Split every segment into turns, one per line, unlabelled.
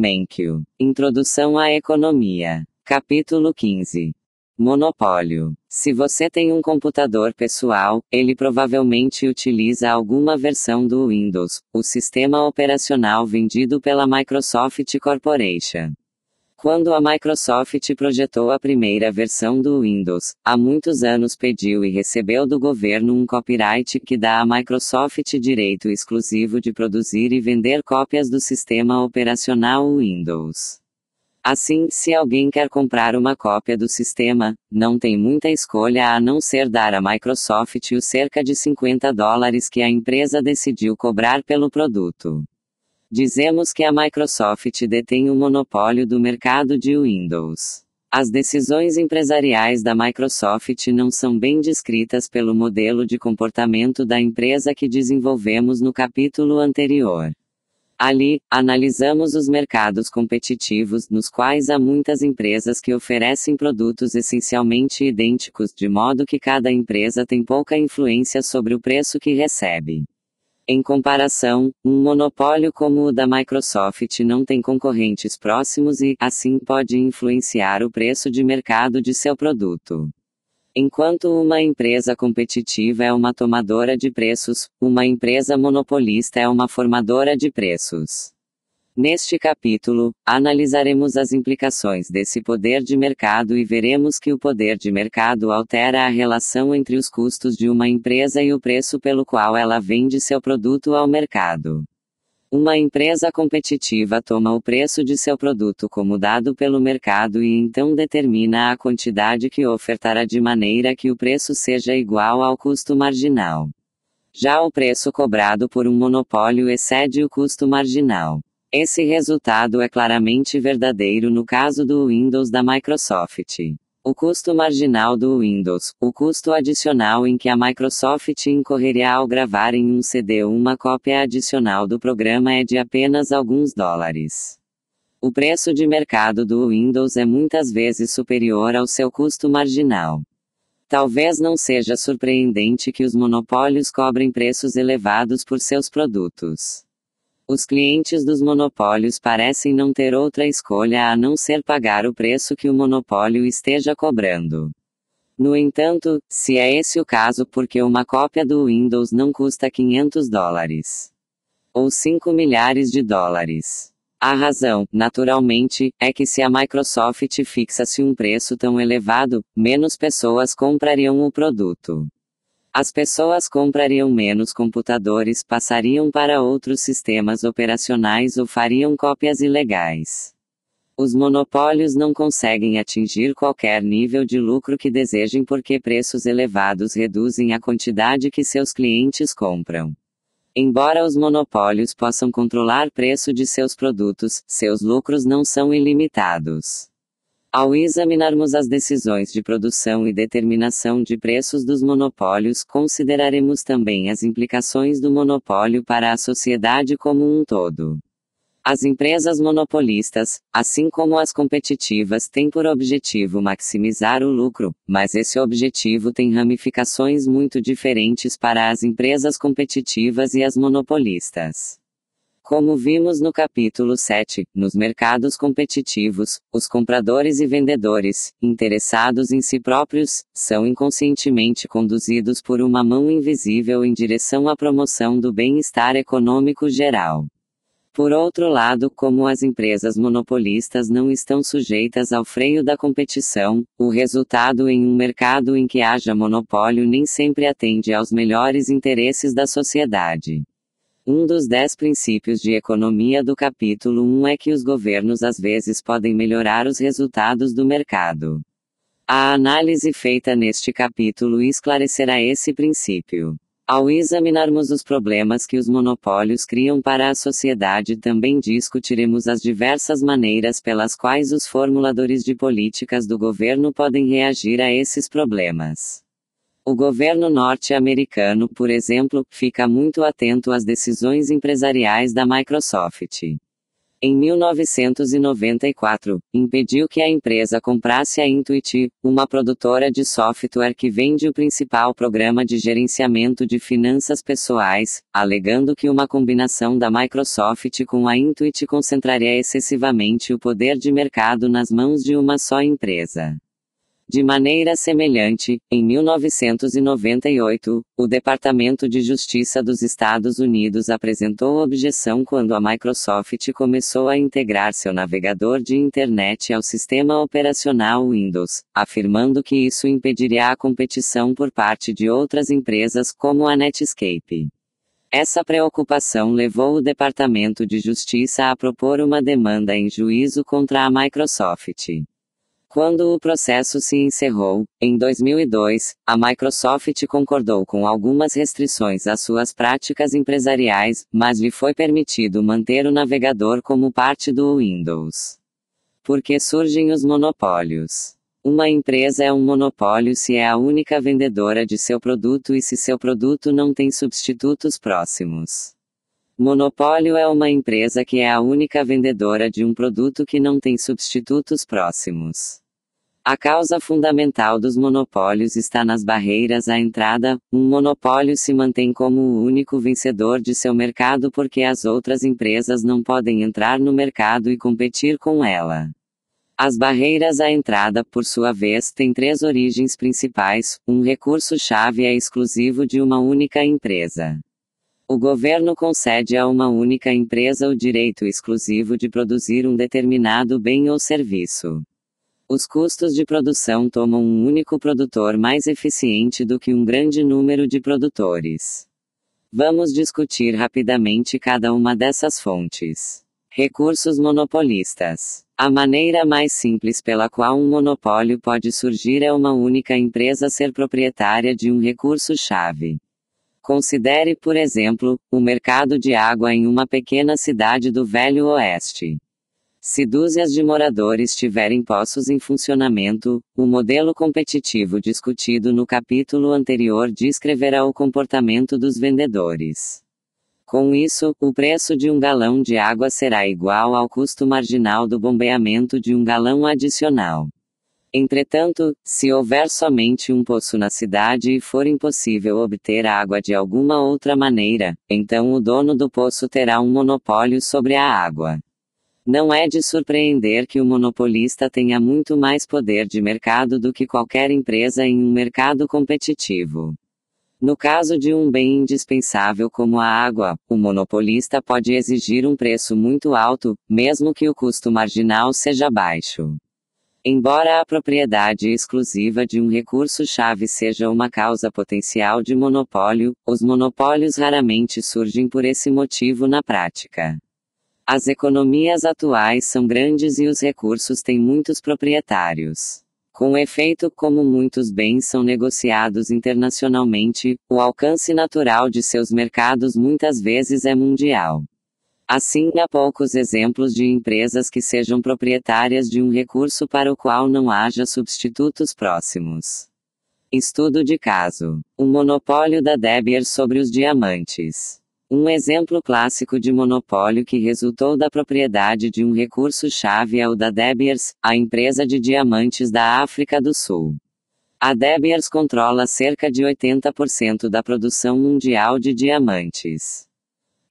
Menkyu.
Introdução à Economia. Capítulo 15. Monopólio. Se você tem um computador pessoal, ele provavelmente utiliza alguma versão do Windows, o sistema operacional vendido pela Microsoft Corporation. Quando a Microsoft projetou a primeira versão do Windows, há muitos anos pediu e recebeu do governo um copyright que dá à Microsoft direito exclusivo de produzir e vender cópias do sistema operacional Windows. Assim, se alguém quer comprar uma cópia do sistema, não tem muita escolha a não ser dar à Microsoft os cerca de 50 dólares que a empresa decidiu cobrar pelo produto. Dizemos que a Microsoft detém o monopólio do mercado de Windows. As decisões empresariais da Microsoft não são bem descritas pelo modelo de comportamento da empresa que desenvolvemos no capítulo anterior. Ali, analisamos os mercados competitivos, nos quais há muitas empresas que oferecem produtos essencialmente idênticos, de modo que cada empresa tem pouca influência sobre o preço que recebe. Em comparação, um monopólio como o da Microsoft não tem concorrentes próximos e, assim, pode influenciar o preço de mercado de seu produto. Enquanto uma empresa competitiva é uma tomadora de preços, uma empresa monopolista é uma formadora de preços. Neste capítulo, analisaremos as implicações desse poder de mercado e veremos que o poder de mercado altera a relação entre os custos de uma empresa e o preço pelo qual ela vende seu produto ao mercado. Uma empresa competitiva toma o preço de seu produto como dado pelo mercado e então determina a quantidade que ofertará de maneira que o preço seja igual ao custo marginal. Já o preço cobrado por um monopólio excede o custo marginal. Esse resultado é claramente verdadeiro no caso do Windows da Microsoft. O custo marginal do Windows, o custo adicional em que a Microsoft incorreria ao gravar em um CD uma cópia adicional do programa é de apenas alguns dólares. O preço de mercado do Windows é muitas vezes superior ao seu custo marginal. Talvez não seja surpreendente que os monopólios cobrem preços elevados por seus produtos. Os clientes dos monopólios parecem não ter outra escolha a não ser pagar o preço que o monopólio esteja cobrando. No entanto, se é esse o caso porque uma cópia do Windows não custa 500 dólares ou 5 milhares de dólares. A razão, naturalmente, é que se a Microsoft fixasse um preço tão elevado, menos pessoas comprariam o produto. As pessoas comprariam menos computadores, passariam para outros sistemas operacionais ou fariam cópias ilegais. Os monopólios não conseguem atingir qualquer nível de lucro que desejem porque preços elevados reduzem a quantidade que seus clientes compram. Embora os monopólios possam controlar preço de seus produtos, seus lucros não são ilimitados. Ao examinarmos as decisões de produção e determinação de preços dos monopólios, consideraremos também as implicações do monopólio para a sociedade como um todo. As empresas monopolistas, assim como as competitivas, têm por objetivo maximizar o lucro, mas esse objetivo tem ramificações muito diferentes para as empresas competitivas e as monopolistas. Como vimos no capítulo 7, nos mercados competitivos, os compradores e vendedores, interessados em si próprios, são inconscientemente conduzidos por uma mão invisível em direção à promoção do bem-estar econômico geral. Por outro lado, como as empresas monopolistas não estão sujeitas ao freio da competição, o resultado em um mercado em que haja monopólio nem sempre atende aos melhores interesses da sociedade. Um dos dez princípios de economia do capítulo 1 é que os governos às vezes podem melhorar os resultados do mercado. A análise feita neste capítulo esclarecerá esse princípio. Ao examinarmos os problemas que os monopólios criam para a sociedade, também discutiremos as diversas maneiras pelas quais os formuladores de políticas do governo podem reagir a esses problemas. O governo norte-americano, por exemplo, fica muito atento às decisões empresariais da Microsoft. Em 1994, impediu que a empresa comprasse a Intuit, uma produtora de software que vende o principal programa de gerenciamento de finanças pessoais, alegando que uma combinação da Microsoft com a Intuit concentraria excessivamente o poder de mercado nas mãos de uma só empresa. De maneira semelhante, em 1998, o Departamento de Justiça dos Estados Unidos apresentou objeção quando a Microsoft começou a integrar seu navegador de internet ao sistema operacional Windows, afirmando que isso impediria a competição por parte de outras empresas como a Netscape. Essa preocupação levou o Departamento de Justiça a propor uma demanda em juízo contra a Microsoft. Quando o processo se encerrou, em 2002, a Microsoft concordou com algumas restrições às suas práticas empresariais, mas lhe foi permitido manter o navegador como parte do Windows. Porque surgem os monopólios. Uma empresa é um monopólio se é a única vendedora de seu produto e se seu produto não tem substitutos próximos. Monopólio é uma empresa que é a única vendedora de um produto que não tem substitutos próximos. A causa fundamental dos monopólios está nas barreiras à entrada. Um monopólio se mantém como o único vencedor de seu mercado porque as outras empresas não podem entrar no mercado e competir com ela. As barreiras à entrada, por sua vez, têm três origens principais: um recurso-chave é exclusivo de uma única empresa. O governo concede a uma única empresa o direito exclusivo de produzir um determinado bem ou serviço. Os custos de produção tomam um único produtor mais eficiente do que um grande número de produtores. Vamos discutir rapidamente cada uma dessas fontes. Recursos monopolistas. A maneira mais simples pela qual um monopólio pode surgir é uma única empresa ser proprietária de um recurso-chave. Considere, por exemplo, o mercado de água em uma pequena cidade do Velho Oeste. Se dúzias de moradores tiverem poços em funcionamento, o modelo competitivo discutido no capítulo anterior descreverá o comportamento dos vendedores. Com isso, o preço de um galão de água será igual ao custo marginal do bombeamento de um galão adicional. Entretanto, se houver somente um poço na cidade e for impossível obter água de alguma outra maneira, então o dono do poço terá um monopólio sobre a água. Não é de surpreender que o monopolista tenha muito mais poder de mercado do que qualquer empresa em um mercado competitivo. No caso de um bem indispensável como a água, o monopolista pode exigir um preço muito alto, mesmo que o custo marginal seja baixo. Embora a propriedade exclusiva de um recurso-chave seja uma causa potencial de monopólio, os monopólios raramente surgem por esse motivo na prática. As economias atuais são grandes e os recursos têm muitos proprietários. Com efeito, como muitos bens são negociados internacionalmente, o alcance natural de seus mercados muitas vezes é mundial. Assim, há poucos exemplos de empresas que sejam proprietárias de um recurso para o qual não haja substitutos próximos. Estudo de caso: o monopólio da Debier sobre os diamantes. Um exemplo clássico de monopólio que resultou da propriedade de um recurso-chave é o da Debiers, a empresa de diamantes da África do Sul. A Debiers controla cerca de 80% da produção mundial de diamantes.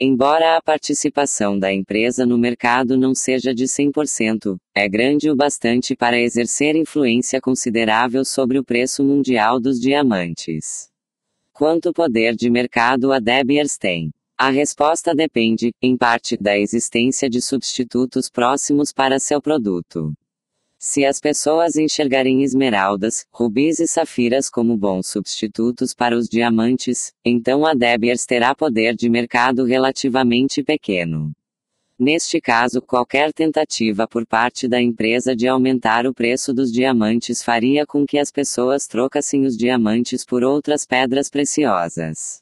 Embora a participação da empresa no mercado não seja de 100%, é grande o bastante para exercer influência considerável sobre o preço mundial dos diamantes. Quanto poder de mercado a Debiers tem? A resposta depende, em parte, da existência de substitutos próximos para seu produto. Se as pessoas enxergarem esmeraldas, rubis e safiras como bons substitutos para os diamantes, então a Debiers terá poder de mercado relativamente pequeno. Neste caso, qualquer tentativa por parte da empresa de aumentar o preço dos diamantes faria com que as pessoas trocassem os diamantes por outras pedras preciosas.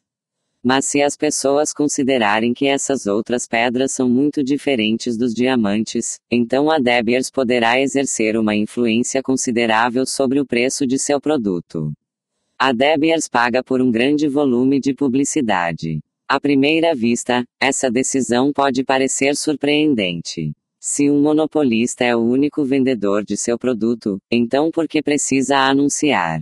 Mas se as pessoas considerarem que essas outras pedras são muito diferentes dos diamantes, então a Debiers poderá exercer uma influência considerável sobre o preço de seu produto. A Debiers paga por um grande volume de publicidade. À primeira vista, essa decisão pode parecer surpreendente. Se um monopolista é o único vendedor de seu produto, então por que precisa anunciar?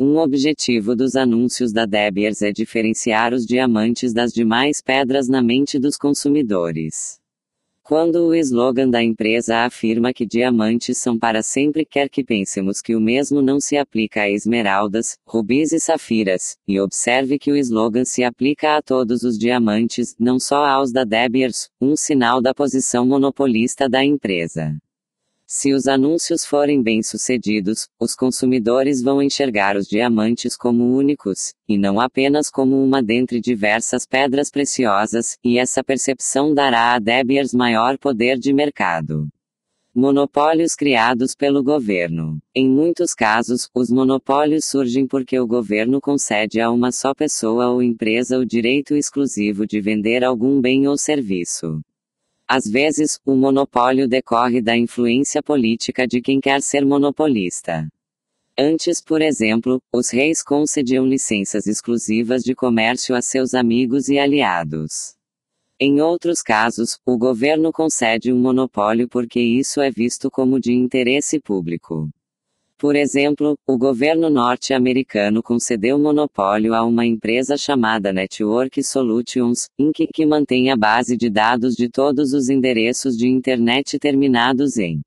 Um objetivo dos anúncios da Debiers é diferenciar os diamantes das demais pedras na mente dos consumidores. Quando o slogan da empresa afirma que diamantes são para sempre, quer que pensemos que o mesmo não se aplica a esmeraldas, rubis e safiras, e observe que o slogan se aplica a todos os diamantes, não só aos da Debiers, um sinal da posição monopolista da empresa. Se os anúncios forem bem-sucedidos, os consumidores vão enxergar os diamantes como únicos, e não apenas como uma dentre diversas pedras preciosas, e essa percepção dará a Debiers maior poder de mercado. Monopólios criados pelo governo. Em muitos casos, os monopólios surgem porque o governo concede a uma só pessoa ou empresa o direito exclusivo de vender algum bem ou serviço. Às vezes, o monopólio decorre da influência política de quem quer ser monopolista. Antes, por exemplo, os reis concediam licenças exclusivas de comércio a seus amigos e aliados. Em outros casos, o governo concede um monopólio porque isso é visto como de interesse público. Por exemplo, o governo norte-americano concedeu monopólio a uma empresa chamada Network Solutions, Inc., que mantém a base de dados de todos os endereços de internet terminados em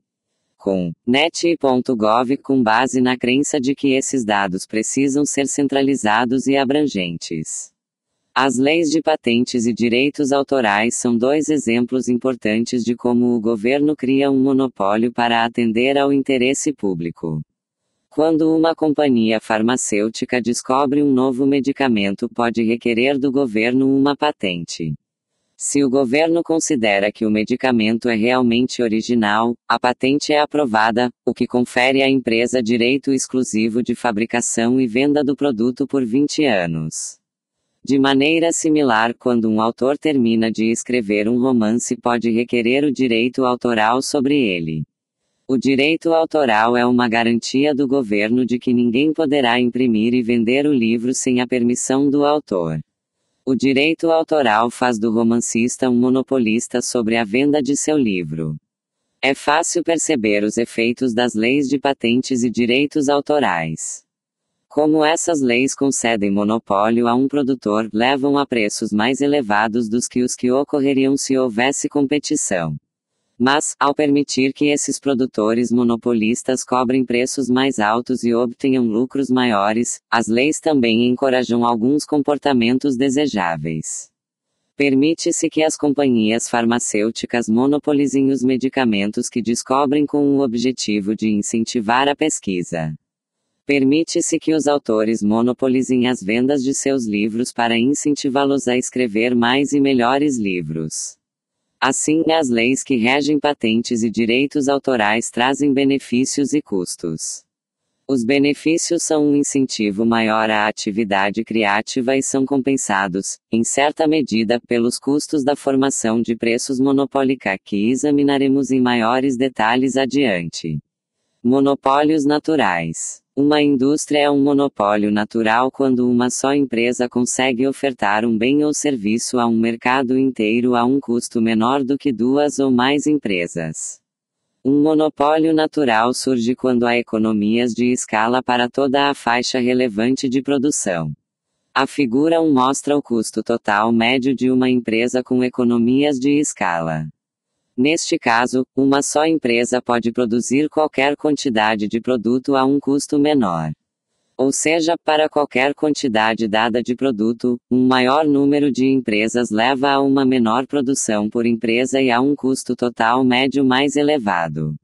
com net.gov com base na crença de que esses dados precisam ser centralizados e abrangentes. As leis de patentes e direitos autorais são dois exemplos importantes de como o governo cria um monopólio para atender ao interesse público. Quando uma companhia farmacêutica descobre um novo medicamento, pode requerer do governo uma patente. Se o governo considera que o medicamento é realmente original, a patente é aprovada, o que confere à empresa direito exclusivo de fabricação e venda do produto por 20 anos. De maneira similar, quando um autor termina de escrever um romance, pode requerer o direito autoral sobre ele. O direito autoral é uma garantia do governo de que ninguém poderá imprimir e vender o livro sem a permissão do autor. O direito autoral faz do romancista um monopolista sobre a venda de seu livro. É fácil perceber os efeitos das leis de patentes e direitos autorais. Como essas leis concedem monopólio a um produtor, levam a preços mais elevados dos que os que ocorreriam se houvesse competição. Mas, ao permitir que esses produtores monopolistas cobrem preços mais altos e obtenham lucros maiores, as leis também encorajam alguns comportamentos desejáveis. Permite-se que as companhias farmacêuticas monopolizem os medicamentos que descobrem com o objetivo de incentivar a pesquisa. Permite-se que os autores monopolizem as vendas de seus livros para incentivá-los a escrever mais e melhores livros. Assim, as leis que regem patentes e direitos autorais trazem benefícios e custos. Os benefícios são um incentivo maior à atividade criativa e são compensados, em certa medida, pelos custos da formação de preços monopólica que examinaremos em maiores detalhes adiante. Monopólios naturais. Uma indústria é um monopólio natural quando uma só empresa consegue ofertar um bem ou serviço a um mercado inteiro a um custo menor do que duas ou mais empresas. Um monopólio natural surge quando há economias de escala para toda a faixa relevante de produção. A figura 1 mostra o custo total médio de uma empresa com economias de escala. Neste caso, uma só empresa pode produzir qualquer quantidade de produto a um custo menor. Ou seja, para qualquer quantidade dada de produto, um maior número de empresas leva a uma menor produção por empresa e a um custo total médio mais elevado.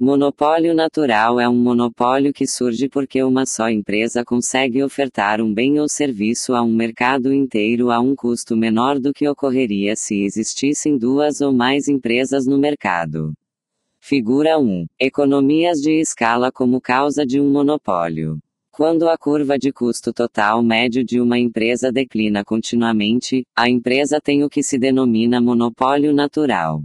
Monopólio natural é um monopólio que surge porque uma só empresa consegue ofertar um bem ou serviço a um mercado inteiro a um custo menor do que ocorreria se existissem duas ou mais empresas no mercado. Figura 1. Economias de escala como causa de um monopólio. Quando a curva de custo total médio de uma empresa declina continuamente, a empresa tem o que se denomina monopólio natural.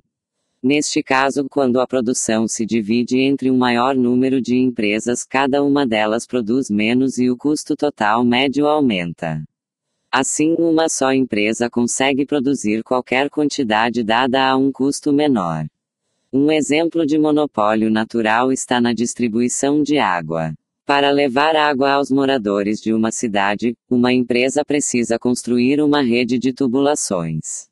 Neste caso, quando a produção se divide entre um maior número de empresas, cada uma delas produz menos e o custo total médio aumenta. Assim, uma só empresa consegue produzir qualquer quantidade dada a um custo menor. Um exemplo de monopólio natural está na distribuição de água. Para levar água aos moradores de uma cidade, uma empresa precisa construir uma rede de tubulações.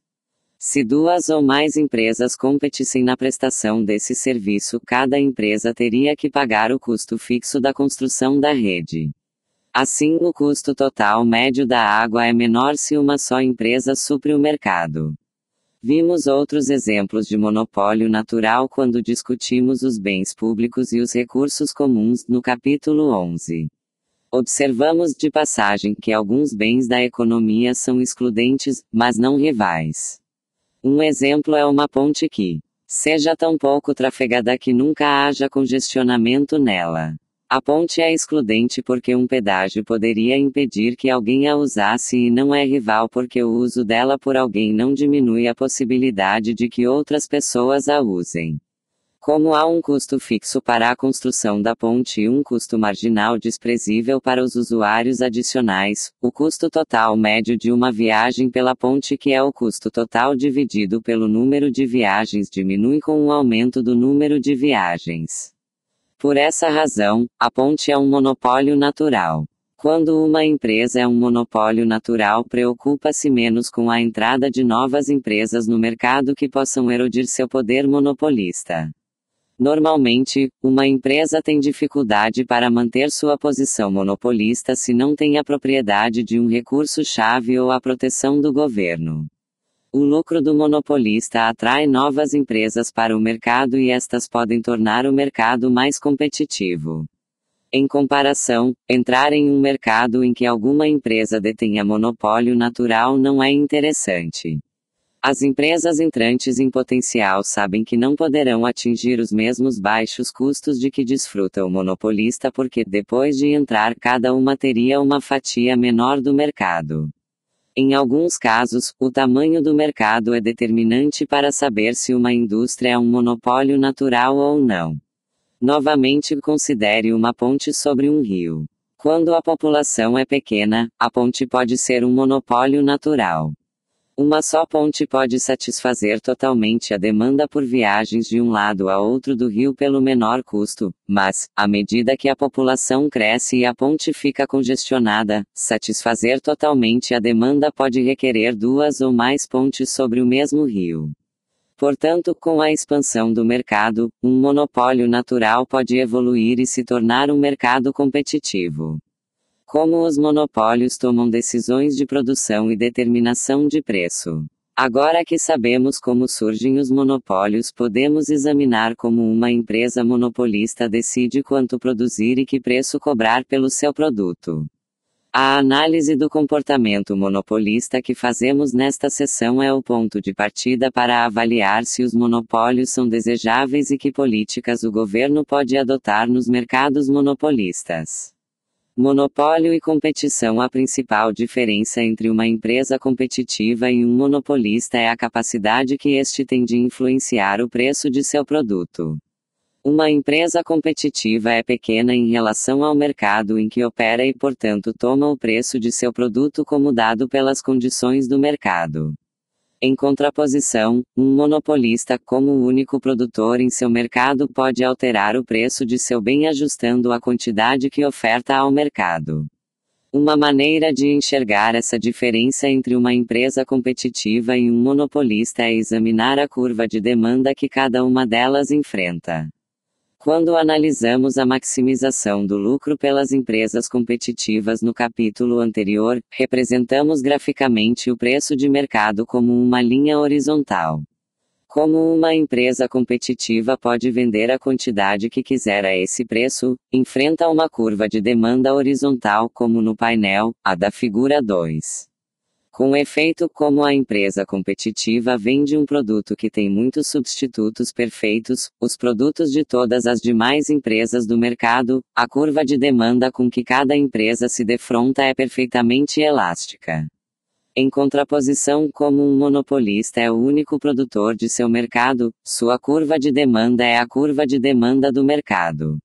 Se duas ou mais empresas competissem na prestação desse serviço, cada empresa teria que pagar o custo fixo da construção da rede. Assim, o custo total médio da água é menor se uma só empresa supre o mercado. Vimos outros exemplos de monopólio natural quando discutimos os bens públicos e os recursos comuns, no capítulo 11. Observamos de passagem que alguns bens da economia são excludentes, mas não rivais. Um exemplo é uma ponte que seja tão pouco trafegada que nunca haja congestionamento nela. A ponte é excludente porque um pedágio poderia impedir que alguém a usasse e não é rival porque o uso dela por alguém não diminui a possibilidade de que outras pessoas a usem. Como há um custo fixo para a construção da ponte e um custo marginal desprezível para os usuários adicionais, o custo total médio de uma viagem pela ponte, que é o custo total dividido pelo número de viagens, diminui com o aumento do número de viagens. Por essa razão, a ponte é um monopólio natural. Quando uma empresa é um monopólio natural, preocupa-se menos com a entrada de novas empresas no mercado que possam erodir seu poder monopolista. Normalmente, uma empresa tem dificuldade para manter sua posição monopolista se não tem a propriedade de um recurso-chave ou a proteção do governo. O lucro do monopolista atrai novas empresas para o mercado e estas podem tornar o mercado mais competitivo. Em comparação, entrar em um mercado em que alguma empresa detenha monopólio natural não é interessante. As empresas entrantes em potencial sabem que não poderão atingir os mesmos baixos custos de que desfruta o monopolista porque, depois de entrar, cada uma teria uma fatia menor do mercado. Em alguns casos, o tamanho do mercado é determinante para saber se uma indústria é um monopólio natural ou não. Novamente, considere uma ponte sobre um rio. Quando a população é pequena, a ponte pode ser um monopólio natural. Uma só ponte pode satisfazer totalmente a demanda por viagens de um lado a outro do rio pelo menor custo, mas, à medida que a população cresce e a ponte fica congestionada, satisfazer totalmente a demanda pode requerer duas ou mais pontes sobre o mesmo rio. Portanto, com a expansão do mercado, um monopólio natural pode evoluir e se tornar um mercado competitivo. Como os monopólios tomam decisões de produção e determinação de preço. Agora que sabemos como surgem os monopólios, podemos examinar como uma empresa monopolista decide quanto produzir e que preço cobrar pelo seu produto. A análise do comportamento monopolista que fazemos nesta sessão é o ponto de partida para avaliar se os monopólios são desejáveis e que políticas o governo pode adotar nos mercados monopolistas. Monopólio e competição A principal diferença entre uma empresa competitiva e um monopolista é a capacidade que este tem de influenciar o preço de seu produto. Uma empresa competitiva é pequena em relação ao mercado em que opera e, portanto, toma o preço de seu produto como dado pelas condições do mercado. Em contraposição, um monopolista como o único produtor em seu mercado pode alterar o preço de seu bem ajustando a quantidade que oferta ao mercado. Uma maneira de enxergar essa diferença entre uma empresa competitiva e um monopolista é examinar a curva de demanda que cada uma delas enfrenta. Quando analisamos a maximização do lucro pelas empresas competitivas no capítulo anterior, representamos graficamente o preço de mercado como uma linha horizontal. Como uma empresa competitiva pode vender a quantidade que quiser a esse preço, enfrenta uma curva de demanda horizontal, como no painel, a da figura 2. Com efeito, como a empresa competitiva vende um produto que tem muitos substitutos perfeitos, os produtos de todas as demais empresas do mercado, a curva de demanda com que cada empresa se defronta é perfeitamente elástica. Em contraposição, como um monopolista é o único produtor de seu mercado, sua curva de demanda é a curva de demanda do mercado.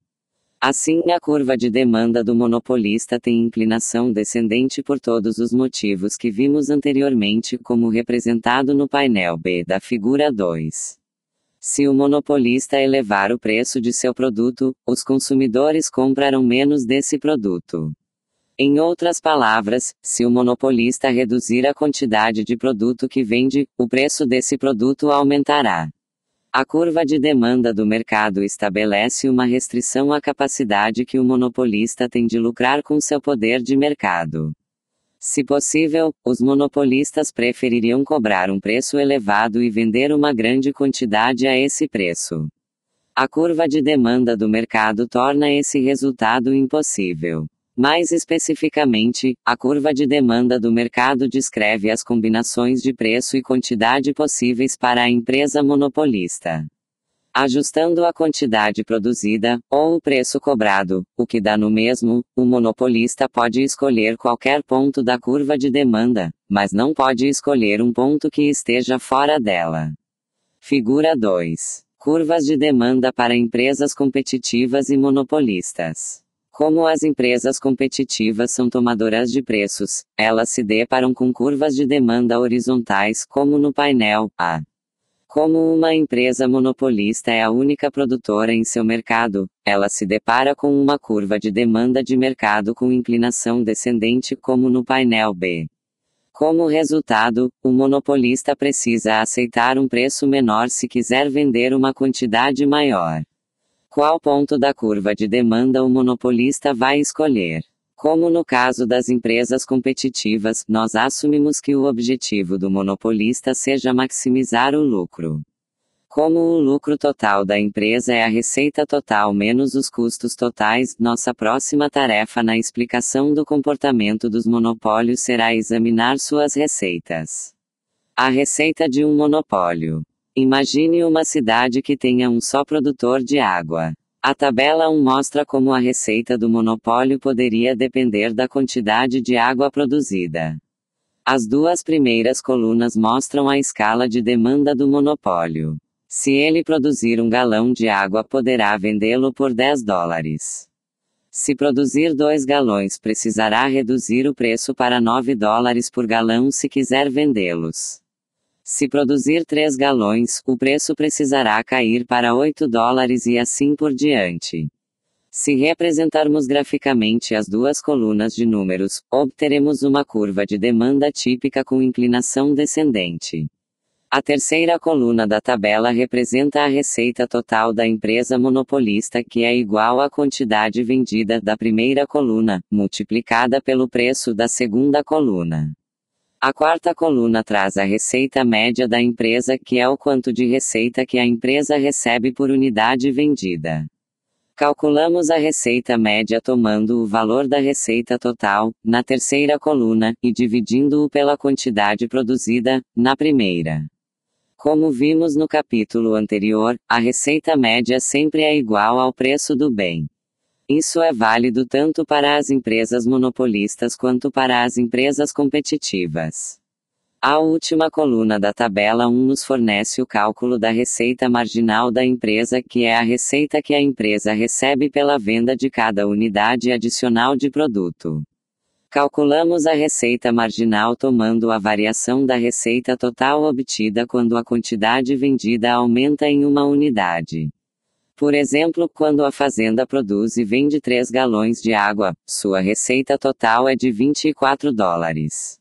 Assim, a curva de demanda do monopolista tem inclinação descendente por todos os motivos que vimos anteriormente, como representado no painel B da figura 2. Se o monopolista elevar o preço de seu produto, os consumidores comprarão menos desse produto. Em outras palavras, se o monopolista reduzir a quantidade de produto que vende, o preço desse produto aumentará. A curva de demanda do mercado estabelece uma restrição à capacidade que o monopolista tem de lucrar com seu poder de mercado. Se possível, os monopolistas prefeririam cobrar um preço elevado e vender uma grande quantidade a esse preço. A curva de demanda do mercado torna esse resultado impossível. Mais especificamente, a curva de demanda do mercado descreve as combinações de preço e quantidade possíveis para a empresa monopolista. Ajustando a quantidade produzida, ou o preço cobrado, o que dá no mesmo, o monopolista pode escolher qualquer ponto da curva de demanda, mas não pode escolher um ponto que esteja fora dela. Figura 2 Curvas de demanda para empresas competitivas e monopolistas. Como as empresas competitivas são tomadoras de preços, elas se deparam com curvas de demanda horizontais, como no painel A. Como uma empresa monopolista é a única produtora em seu mercado, ela se depara com uma curva de demanda de mercado com inclinação descendente, como no painel B. Como resultado, o monopolista precisa aceitar um preço menor se quiser vender uma quantidade maior. Qual ponto da curva de demanda o monopolista vai escolher? Como no caso das empresas competitivas, nós assumimos que o objetivo do monopolista seja maximizar o lucro. Como o lucro total da empresa é a receita total menos os custos totais, nossa próxima tarefa na explicação do comportamento dos monopólios será examinar suas receitas. A receita de um monopólio. Imagine uma cidade que tenha um só produtor de água. A tabela 1 mostra como a receita do monopólio poderia depender da quantidade de água produzida. As duas primeiras colunas mostram a escala de demanda do monopólio. Se ele produzir um galão de água, poderá vendê-lo por 10 dólares. Se produzir dois galões, precisará reduzir o preço para 9 dólares por galão se quiser vendê-los. Se produzir 3 galões, o preço precisará cair para 8 dólares e assim por diante. Se representarmos graficamente as duas colunas de números, obteremos uma curva de demanda típica com inclinação descendente. A terceira coluna da tabela representa a receita total da empresa monopolista, que é igual à quantidade vendida da primeira coluna, multiplicada pelo preço da segunda coluna. A quarta coluna traz a receita média da empresa, que é o quanto de receita que a empresa recebe por unidade vendida. Calculamos a receita média tomando o valor da receita total, na terceira coluna, e dividindo-o pela quantidade produzida, na primeira. Como vimos no capítulo anterior, a receita média sempre é igual ao preço do bem. Isso é válido tanto para as empresas monopolistas quanto para as empresas competitivas. A última coluna da tabela 1 nos fornece o cálculo da receita marginal da empresa, que é a receita que a empresa recebe pela venda de cada unidade adicional de produto. Calculamos a receita marginal tomando a variação da receita total obtida quando a quantidade vendida aumenta em uma unidade. Por exemplo, quando a fazenda produz e vende 3 galões de água, sua receita total é de 24 dólares.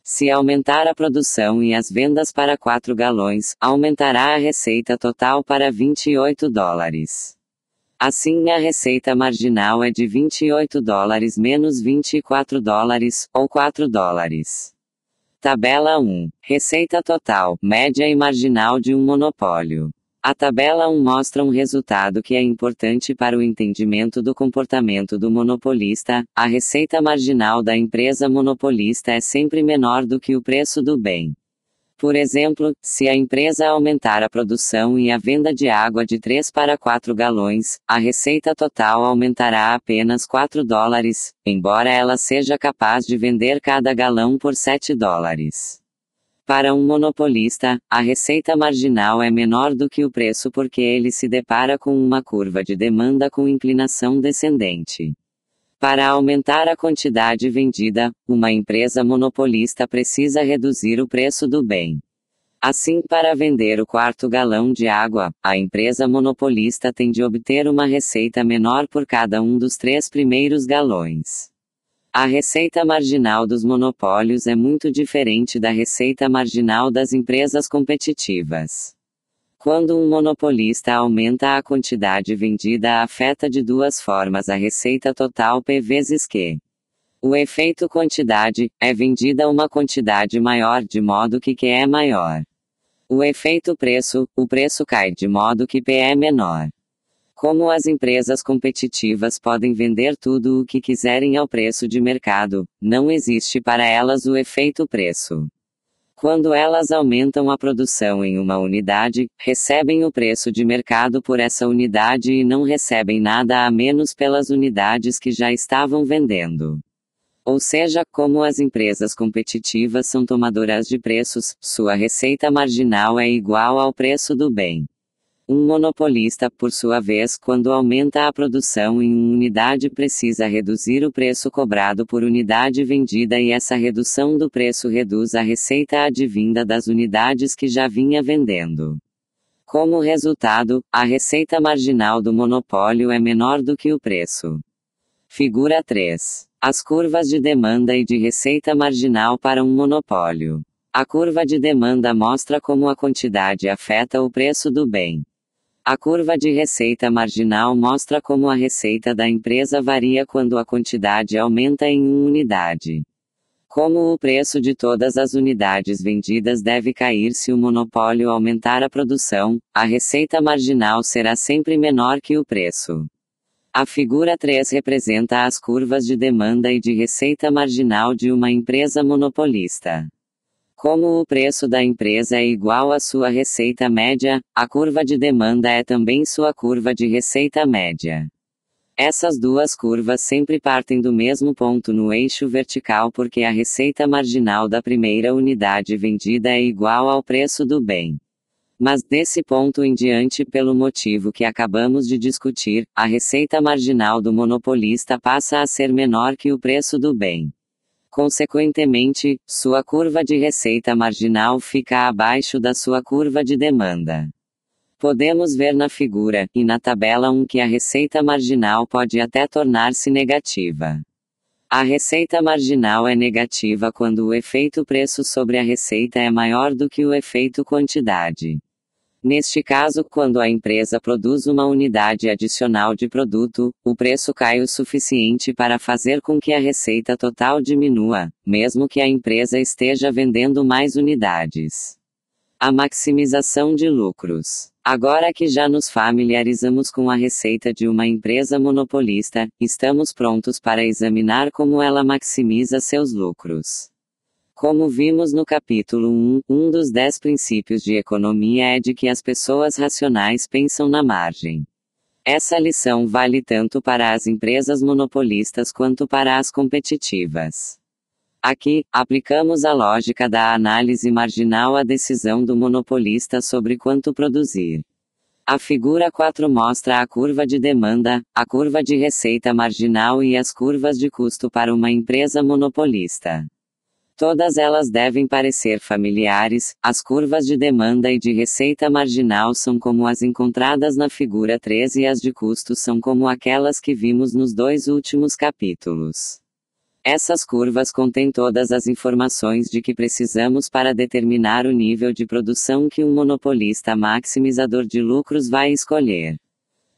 Se aumentar a produção e as vendas para 4 galões, aumentará a receita total para 28 dólares. Assim, a receita marginal é de 28 dólares menos 24 dólares, ou 4 dólares. Tabela 1. Receita total, média e marginal de um monopólio. A tabela 1 mostra um resultado que é importante para o entendimento do comportamento do monopolista: a receita marginal da empresa monopolista é sempre menor do que o preço do bem. Por exemplo, se a empresa aumentar a produção e a venda de água de 3 para 4 galões, a receita total aumentará apenas 4 dólares, embora ela seja capaz de vender cada galão por 7 dólares. Para um monopolista, a receita marginal é menor do que o preço porque ele se depara com uma curva de demanda com inclinação descendente. Para aumentar a quantidade vendida, uma empresa monopolista precisa reduzir o preço do bem. Assim, para vender o quarto galão de água, a empresa monopolista tem de obter uma receita menor por cada um dos três primeiros galões. A receita marginal dos monopólios é muito diferente da receita marginal das empresas competitivas. Quando um monopolista aumenta a quantidade vendida, afeta de duas formas a receita total P vezes Q. O efeito quantidade é vendida uma quantidade maior de modo que Q é maior. O efeito preço, o preço cai de modo que P é menor. Como as empresas competitivas podem vender tudo o que quiserem ao preço de mercado, não existe para elas o efeito preço. Quando elas aumentam a produção em uma unidade, recebem o preço de mercado por essa unidade e não recebem nada a menos pelas unidades que já estavam vendendo. Ou seja, como as empresas competitivas são tomadoras de preços, sua receita marginal é igual ao preço do bem. Um monopolista, por sua vez, quando aumenta a produção em uma unidade, precisa reduzir o preço cobrado por unidade vendida e essa redução do preço reduz a receita advinda das unidades que já vinha vendendo. Como resultado, a receita marginal do monopólio é menor do que o preço. Figura 3. As curvas de demanda e de receita marginal para um monopólio. A curva de demanda mostra como a quantidade afeta o preço do bem. A curva de receita marginal mostra como a receita da empresa varia quando a quantidade aumenta em uma unidade. Como o preço de todas as unidades vendidas deve cair se o monopólio aumentar a produção, a receita marginal será sempre menor que o preço. A figura 3 representa as curvas de demanda e de receita marginal de uma empresa monopolista. Como o preço da empresa é igual à sua receita média, a curva de demanda é também sua curva de receita média. Essas duas curvas sempre partem do mesmo ponto no eixo vertical porque a receita marginal da primeira unidade vendida é igual ao preço do bem. Mas desse ponto em diante, pelo motivo que acabamos de discutir, a receita marginal do monopolista passa a ser menor que o preço do bem. Consequentemente, sua curva de receita marginal fica abaixo da sua curva de demanda. Podemos ver na figura e na tabela 1 que a receita marginal pode até tornar-se negativa. A receita marginal é negativa quando o efeito preço sobre a receita é maior do que o efeito quantidade. Neste caso, quando a empresa produz uma unidade adicional de produto, o preço cai o suficiente para fazer com que a receita total diminua, mesmo que a empresa esteja vendendo mais unidades. A maximização de lucros. Agora que já nos familiarizamos com a receita de uma empresa monopolista, estamos prontos para examinar como ela maximiza seus lucros. Como vimos no capítulo 1, um dos dez princípios de economia é de que as pessoas racionais pensam na margem. Essa lição vale tanto para as empresas monopolistas quanto para as competitivas. Aqui, aplicamos a lógica da análise marginal à decisão do monopolista sobre quanto produzir. A figura 4 mostra a curva de demanda, a curva de receita marginal e as curvas de custo para uma empresa monopolista. Todas elas devem parecer familiares, as curvas de demanda e de receita marginal são como as encontradas na figura 3 e as de custo são como aquelas que vimos nos dois últimos capítulos. Essas curvas contêm todas as informações de que precisamos para determinar o nível de produção que um monopolista maximizador de lucros vai escolher.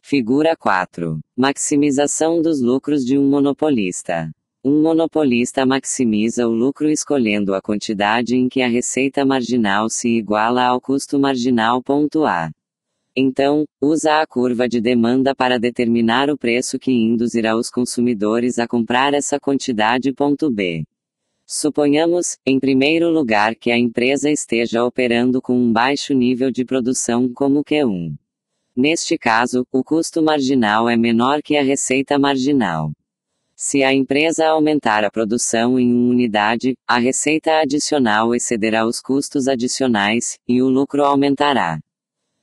Figura 4. Maximização dos lucros de um monopolista. Um monopolista maximiza o lucro escolhendo a quantidade em que a receita marginal se iguala ao custo marginal. A. Então, usa a curva de demanda para determinar o preço que induzirá os consumidores a comprar essa quantidade. B. Suponhamos, em primeiro lugar, que a empresa esteja operando com um baixo nível de produção como Q1. Neste caso, o custo marginal é menor que a receita marginal. Se a empresa aumentar a produção em uma unidade, a receita adicional excederá os custos adicionais, e o lucro aumentará.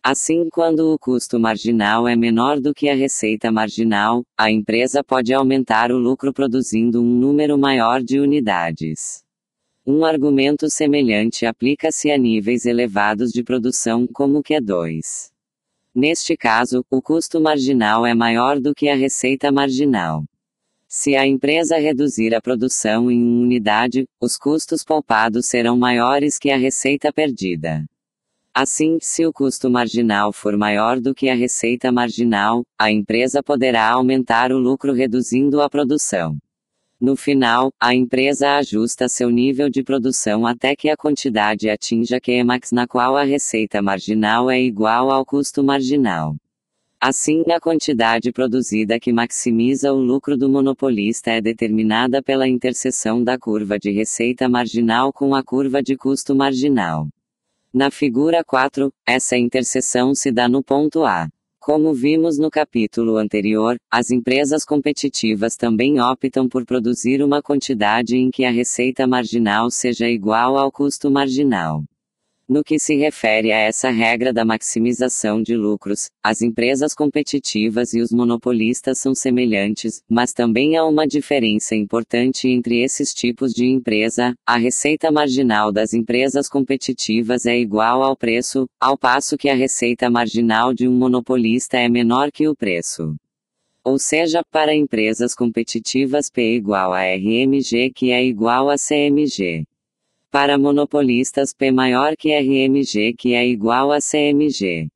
Assim, quando o custo marginal é menor do que a receita marginal, a empresa pode aumentar o lucro produzindo um número maior de unidades. Um argumento semelhante aplica-se a níveis elevados de produção, como Q2. É Neste caso, o custo marginal é maior do que a receita marginal. Se a empresa reduzir a produção em uma unidade, os custos poupados serão maiores que a receita perdida. Assim, se o custo marginal for maior do que a receita marginal, a empresa poderá aumentar o lucro reduzindo a produção. No final, a empresa ajusta seu nível de produção até que a quantidade atinja QEMAX na qual a receita marginal é igual ao custo marginal. Assim, a quantidade produzida que maximiza o lucro do monopolista é determinada pela interseção da curva de receita marginal com a curva de custo marginal. Na figura 4, essa interseção se dá no ponto A. Como vimos no capítulo anterior, as empresas competitivas também optam por produzir uma quantidade em que a receita marginal seja igual ao custo marginal. No que se refere a essa regra da maximização de lucros, as empresas competitivas e os monopolistas são semelhantes, mas também há uma diferença importante entre esses tipos de empresa. A receita marginal das empresas competitivas é igual ao preço, ao passo que a receita marginal de um monopolista é menor que o preço ou seja, para empresas competitivas P igual a RMG que é igual a CMG para monopolistas P maior que RMG que é igual a CMG.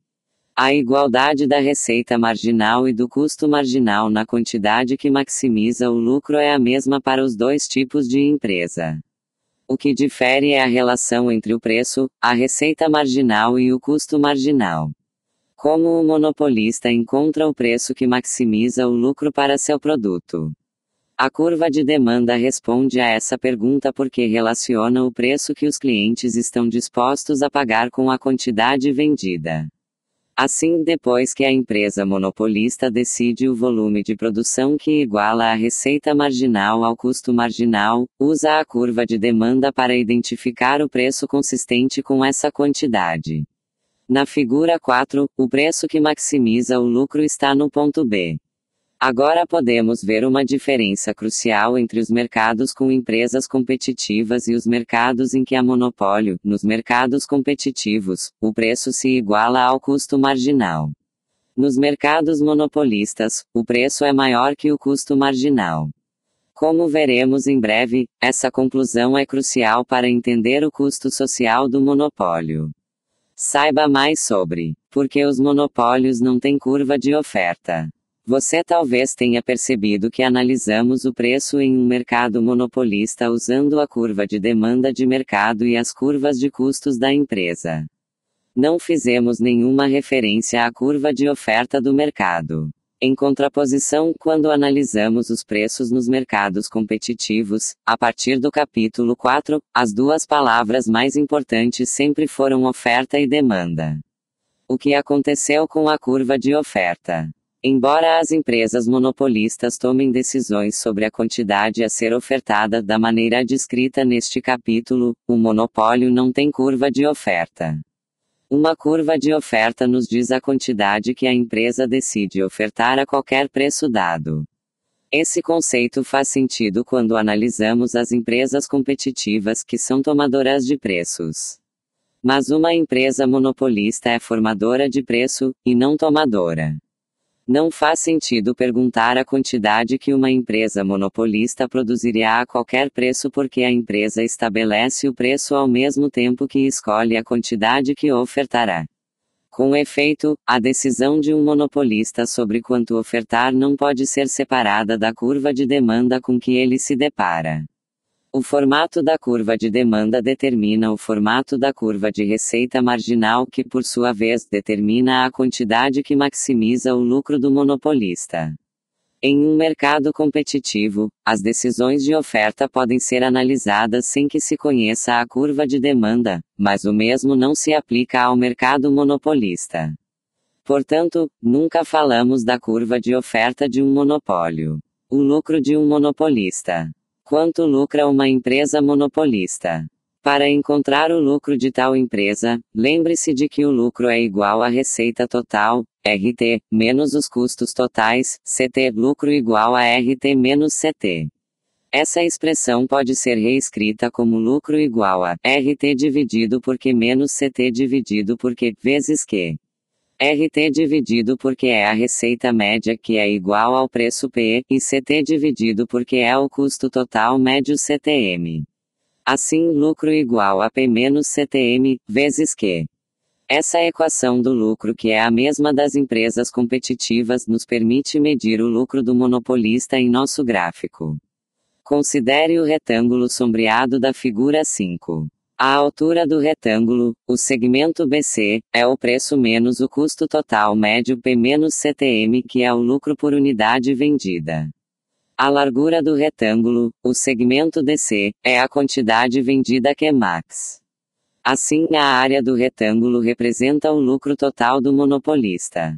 A igualdade da receita marginal e do custo marginal na quantidade que maximiza o lucro é a mesma para os dois tipos de empresa. O que difere é a relação entre o preço, a receita marginal e o custo marginal. Como o monopolista encontra o preço que maximiza o lucro para seu produto. A curva de demanda responde a essa pergunta porque relaciona o preço que os clientes estão dispostos a pagar com a quantidade vendida. Assim, depois que a empresa monopolista decide o volume de produção que iguala a receita marginal ao custo marginal, usa a curva de demanda para identificar o preço consistente com essa quantidade. Na figura 4, o preço que maximiza o lucro está no ponto B. Agora podemos ver uma diferença crucial entre os mercados com empresas competitivas e os mercados em que há monopólio. Nos mercados competitivos, o preço se iguala ao custo marginal. Nos mercados monopolistas, o preço é maior que o custo marginal. Como veremos em breve, essa conclusão é crucial para entender o custo social do monopólio. Saiba mais sobre por que os monopólios não têm curva de oferta. Você talvez tenha percebido que analisamos o preço em um mercado monopolista usando a curva de demanda de mercado e as curvas de custos da empresa. Não fizemos nenhuma referência à curva de oferta do mercado. Em contraposição, quando analisamos os preços nos mercados competitivos, a partir do capítulo 4, as duas palavras mais importantes sempre foram oferta e demanda. O que aconteceu com a curva de oferta? Embora as empresas monopolistas tomem decisões sobre a quantidade a ser ofertada da maneira descrita neste capítulo, o monopólio não tem curva de oferta. Uma curva de oferta nos diz a quantidade que a empresa decide ofertar a qualquer preço dado. Esse conceito faz sentido quando analisamos as empresas competitivas que são tomadoras de preços. Mas uma empresa monopolista é formadora de preço, e não tomadora. Não faz sentido perguntar a quantidade que uma empresa monopolista produziria a qualquer preço porque a empresa estabelece o preço ao mesmo tempo que escolhe a quantidade que ofertará. Com efeito, a decisão de um monopolista sobre quanto ofertar não pode ser separada da curva de demanda com que ele se depara. O formato da curva de demanda determina o formato da curva de receita marginal, que por sua vez determina a quantidade que maximiza o lucro do monopolista. Em um mercado competitivo, as decisões de oferta podem ser analisadas sem que se conheça a curva de demanda, mas o mesmo não se aplica ao mercado monopolista. Portanto, nunca falamos da curva de oferta de um monopólio. O lucro de um monopolista. Quanto lucra uma empresa monopolista? Para encontrar o lucro de tal empresa, lembre-se de que o lucro é igual à receita total, RT, menos os custos totais, CT, lucro igual a RT menos CT. Essa expressão pode ser reescrita como lucro igual a RT dividido por Q menos CT dividido por Q, vezes Q. RT dividido porque é a receita média que é igual ao preço P, e CT dividido porque é o custo total médio CTM. Assim, lucro igual a P menos CTM, vezes Q. Essa equação do lucro, que é a mesma das empresas competitivas, nos permite medir o lucro do monopolista em nosso gráfico. Considere o retângulo sombreado da figura 5. A altura do retângulo, o segmento BC, é o preço menos o custo total médio P menos CTM, que é o lucro por unidade vendida. A largura do retângulo, o segmento DC, é a quantidade vendida que é max. Assim, a área do retângulo representa o lucro total do monopolista.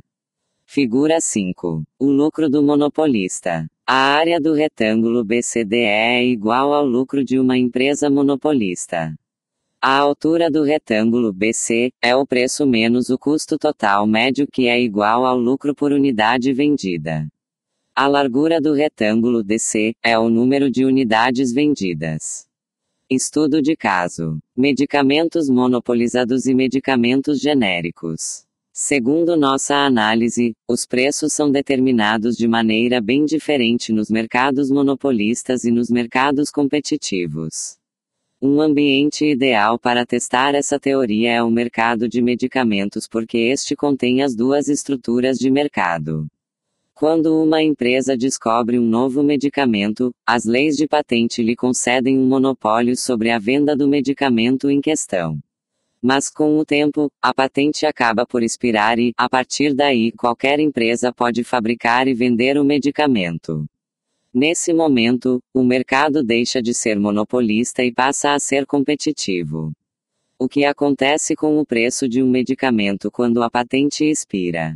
Figura 5. O lucro do monopolista. A área do retângulo BCDE é igual ao lucro de uma empresa monopolista. A altura do retângulo BC é o preço menos o custo total médio que é igual ao lucro por unidade vendida. A largura do retângulo DC é o número de unidades vendidas. Estudo de caso: medicamentos monopolizados e medicamentos genéricos. Segundo nossa análise, os preços são determinados de maneira bem diferente nos mercados monopolistas e nos mercados competitivos. Um ambiente ideal para testar essa teoria é o mercado de medicamentos porque este contém as duas estruturas de mercado. Quando uma empresa descobre um novo medicamento, as leis de patente lhe concedem um monopólio sobre a venda do medicamento em questão. Mas com o tempo, a patente acaba por expirar e, a partir daí, qualquer empresa pode fabricar e vender o medicamento. Nesse momento, o mercado deixa de ser monopolista e passa a ser competitivo. O que acontece com o preço de um medicamento quando a patente expira?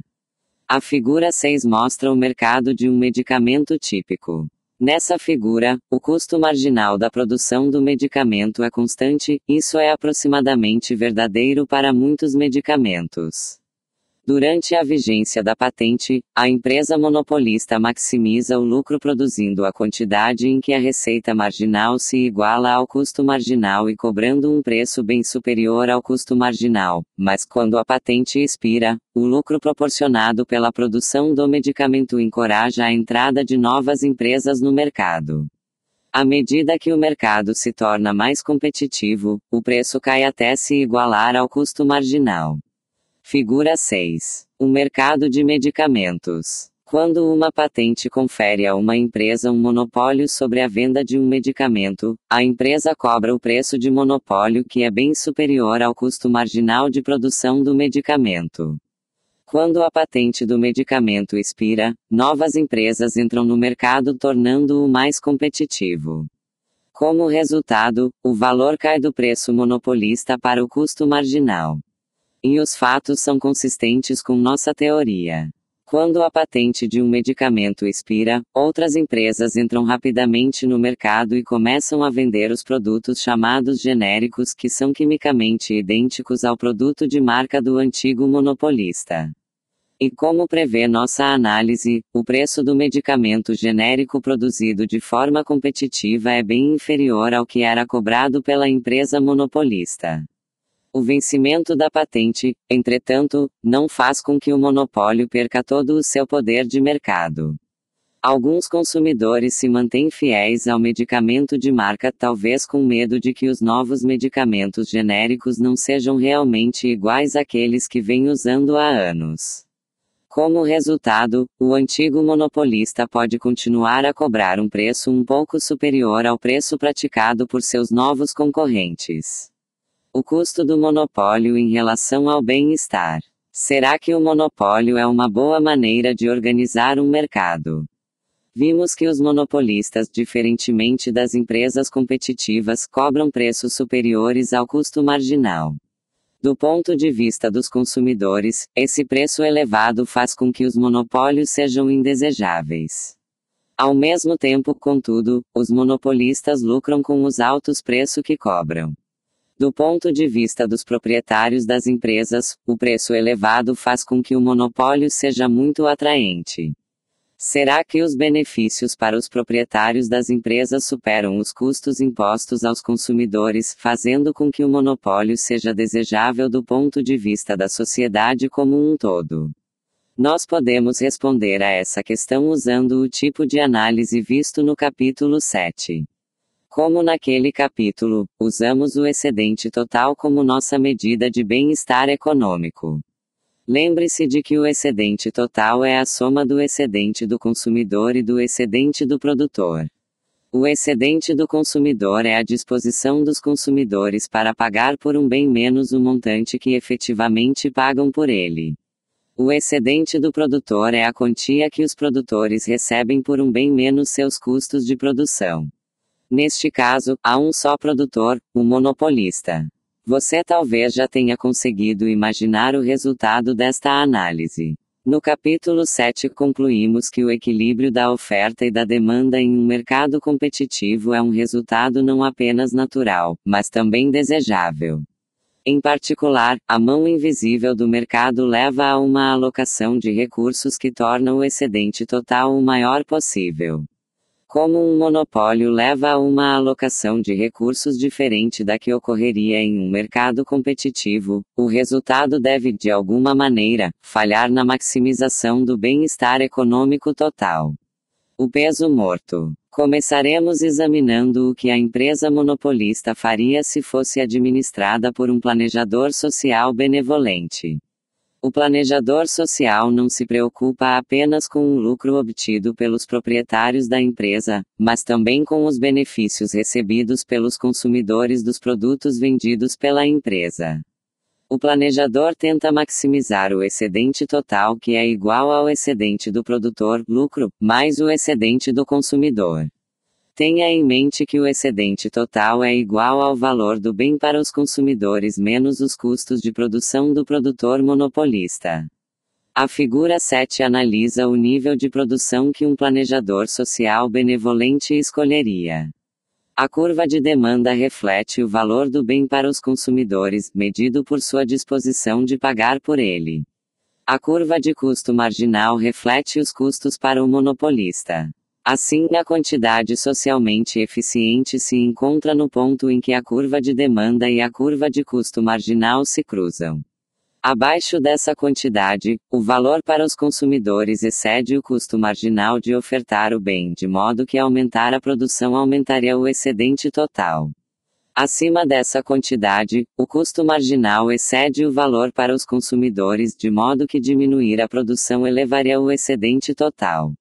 A figura 6 mostra o mercado de um medicamento típico. Nessa figura, o custo marginal da produção do medicamento é constante, isso é aproximadamente verdadeiro para muitos medicamentos. Durante a vigência da patente, a empresa monopolista maximiza o lucro produzindo a quantidade em que a receita marginal se iguala ao custo marginal e cobrando um preço bem superior ao custo marginal. Mas quando a patente expira, o lucro proporcionado pela produção do medicamento encoraja a entrada de novas empresas no mercado. À medida que o mercado se torna mais competitivo, o preço cai até se igualar ao custo marginal. Figura 6. O mercado de medicamentos. Quando uma patente confere a uma empresa um monopólio sobre a venda de um medicamento, a empresa cobra o preço de monopólio que é bem superior ao custo marginal de produção do medicamento. Quando a patente do medicamento expira, novas empresas entram no mercado tornando-o mais competitivo. Como resultado, o valor cai do preço monopolista para o custo marginal. E os fatos são consistentes com nossa teoria. Quando a patente de um medicamento expira, outras empresas entram rapidamente no mercado e começam a vender os produtos chamados genéricos, que são quimicamente idênticos ao produto de marca do antigo monopolista. E como prevê nossa análise, o preço do medicamento genérico produzido de forma competitiva é bem inferior ao que era cobrado pela empresa monopolista. O vencimento da patente, entretanto, não faz com que o monopólio perca todo o seu poder de mercado. Alguns consumidores se mantêm fiéis ao medicamento de marca, talvez com medo de que os novos medicamentos genéricos não sejam realmente iguais àqueles que vêm usando há anos. Como resultado, o antigo monopolista pode continuar a cobrar um preço um pouco superior ao preço praticado por seus novos concorrentes. O custo do monopólio em relação ao bem-estar. Será que o monopólio é uma boa maneira de organizar um mercado? Vimos que os monopolistas, diferentemente das empresas competitivas, cobram preços superiores ao custo marginal. Do ponto de vista dos consumidores, esse preço elevado faz com que os monopólios sejam indesejáveis. Ao mesmo tempo, contudo, os monopolistas lucram com os altos preços que cobram. Do ponto de vista dos proprietários das empresas, o preço elevado faz com que o monopólio seja muito atraente. Será que os benefícios para os proprietários das empresas superam os custos impostos aos consumidores, fazendo com que o monopólio seja desejável do ponto de vista da sociedade como um todo? Nós podemos responder a essa questão usando o tipo de análise visto no capítulo 7. Como naquele capítulo, usamos o excedente total como nossa medida de bem-estar econômico. Lembre-se de que o excedente total é a soma do excedente do consumidor e do excedente do produtor. O excedente do consumidor é a disposição dos consumidores para pagar por um bem menos o montante que efetivamente pagam por ele. O excedente do produtor é a quantia que os produtores recebem por um bem menos seus custos de produção. Neste caso, há um só produtor, o monopolista. Você talvez já tenha conseguido imaginar o resultado desta análise. No capítulo 7, concluímos que o equilíbrio da oferta e da demanda em um mercado competitivo é um resultado não apenas natural, mas também desejável. Em particular, a mão invisível do mercado leva a uma alocação de recursos que torna o excedente total o maior possível como um monopólio leva a uma alocação de recursos diferente da que ocorreria em um mercado competitivo, o resultado deve, de alguma maneira, falhar na maximização do bem-estar econômico total. O peso morto. Começaremos examinando o que a empresa monopolista faria se fosse administrada por um planejador social benevolente. O planejador social não se preocupa apenas com o lucro obtido pelos proprietários da empresa, mas também com os benefícios recebidos pelos consumidores dos produtos vendidos pela empresa. O planejador tenta maximizar o excedente total que é igual ao excedente do produtor, lucro, mais o excedente do consumidor. Tenha em mente que o excedente total é igual ao valor do bem para os consumidores menos os custos de produção do produtor monopolista. A figura 7 analisa o nível de produção que um planejador social benevolente escolheria. A curva de demanda reflete o valor do bem para os consumidores, medido por sua disposição de pagar por ele. A curva de custo marginal reflete os custos para o monopolista. Assim, a quantidade socialmente eficiente se encontra no ponto em que a curva de demanda e a curva de custo marginal se cruzam. Abaixo dessa quantidade, o valor para os consumidores excede o custo marginal de ofertar o bem, de modo que aumentar a produção aumentaria o excedente total. Acima dessa quantidade, o custo marginal excede o valor para os consumidores, de modo que diminuir a produção elevaria o excedente total.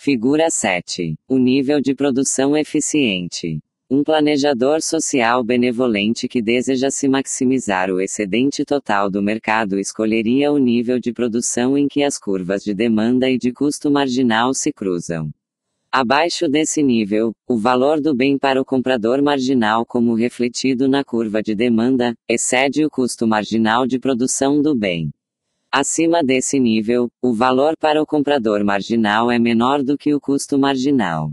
Figura 7. O nível de produção eficiente. Um planejador social benevolente que deseja se maximizar o excedente total do mercado escolheria o nível de produção em que as curvas de demanda e de custo marginal se cruzam. Abaixo desse nível, o valor do bem para o comprador marginal, como refletido na curva de demanda, excede o custo marginal de produção do bem. Acima desse nível, o valor para o comprador marginal é menor do que o custo marginal.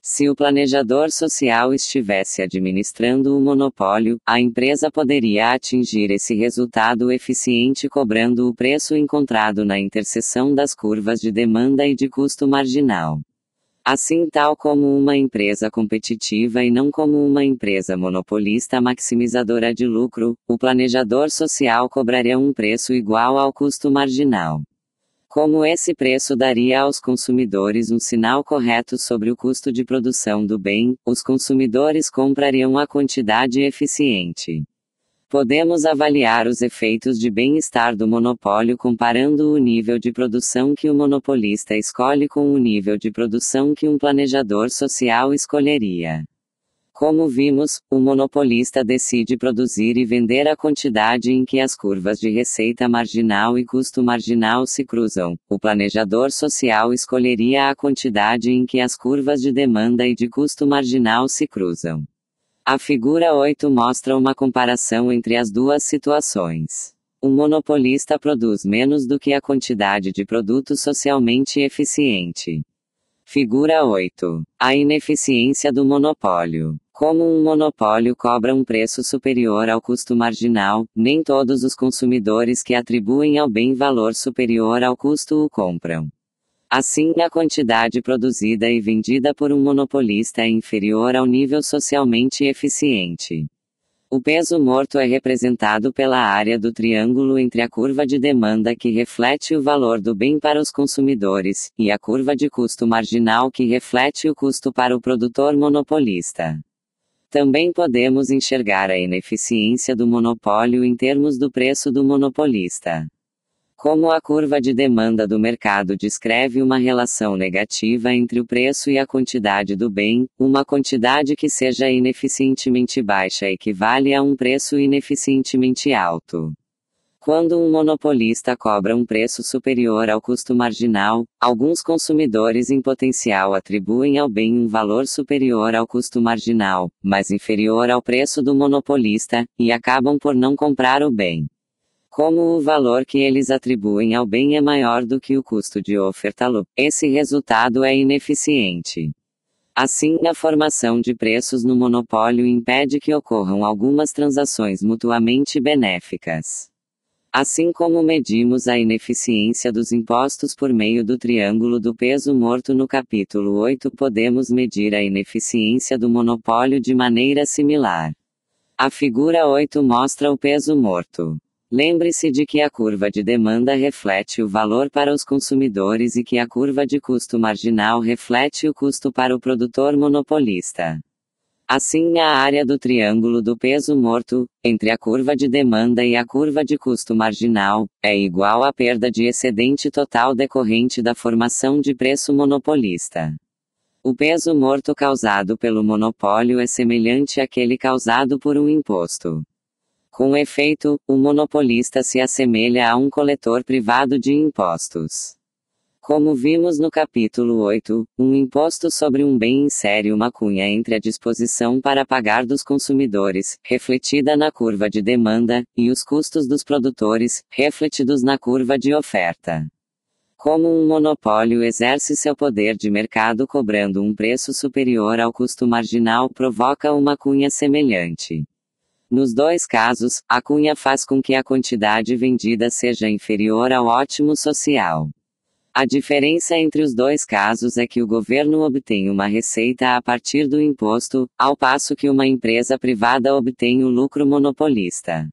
Se o planejador social estivesse administrando o monopólio, a empresa poderia atingir esse resultado eficiente cobrando o preço encontrado na interseção das curvas de demanda e de custo marginal assim tal como uma empresa competitiva e não como uma empresa monopolista maximizadora de lucro, o planejador social cobraria um preço igual ao custo marginal. Como esse preço daria aos consumidores um sinal correto sobre o custo de produção do bem, os consumidores comprariam a quantidade eficiente. Podemos avaliar os efeitos de bem-estar do monopólio comparando o nível de produção que o monopolista escolhe com o nível de produção que um planejador social escolheria. Como vimos, o monopolista decide produzir e vender a quantidade em que as curvas de receita marginal e custo marginal se cruzam. O planejador social escolheria a quantidade em que as curvas de demanda e de custo marginal se cruzam. A figura 8 mostra uma comparação entre as duas situações. O monopolista produz menos do que a quantidade de produto socialmente eficiente. Figura 8. A ineficiência do monopólio. Como um monopólio cobra um preço superior ao custo marginal, nem todos os consumidores que atribuem ao bem valor superior ao custo o compram. Assim, a quantidade produzida e vendida por um monopolista é inferior ao nível socialmente eficiente. O peso morto é representado pela área do triângulo entre a curva de demanda que reflete o valor do bem para os consumidores, e a curva de custo marginal que reflete o custo para o produtor monopolista. Também podemos enxergar a ineficiência do monopólio em termos do preço do monopolista. Como a curva de demanda do mercado descreve uma relação negativa entre o preço e a quantidade do bem, uma quantidade que seja ineficientemente baixa equivale a um preço ineficientemente alto. Quando um monopolista cobra um preço superior ao custo marginal, alguns consumidores em potencial atribuem ao bem um valor superior ao custo marginal, mas inferior ao preço do monopolista, e acabam por não comprar o bem. Como o valor que eles atribuem ao bem é maior do que o custo de ofertá-lo, esse resultado é ineficiente. Assim, a formação de preços no monopólio impede que ocorram algumas transações mutuamente benéficas. Assim como medimos a ineficiência dos impostos por meio do triângulo do peso morto no capítulo 8, podemos medir a ineficiência do monopólio de maneira similar. A figura 8 mostra o peso morto. Lembre-se de que a curva de demanda reflete o valor para os consumidores e que a curva de custo marginal reflete o custo para o produtor monopolista. Assim, a área do triângulo do peso morto, entre a curva de demanda e a curva de custo marginal, é igual à perda de excedente total decorrente da formação de preço monopolista. O peso morto causado pelo monopólio é semelhante àquele causado por um imposto. Com efeito, o monopolista se assemelha a um coletor privado de impostos. Como vimos no capítulo 8, um imposto sobre um bem insere uma cunha entre a disposição para pagar dos consumidores, refletida na curva de demanda, e os custos dos produtores, refletidos na curva de oferta. Como um monopólio exerce seu poder de mercado cobrando um preço superior ao custo marginal, provoca uma cunha semelhante. Nos dois casos, a cunha faz com que a quantidade vendida seja inferior ao ótimo social. A diferença entre os dois casos é que o governo obtém uma receita a partir do imposto, ao passo que uma empresa privada obtém o lucro monopolista.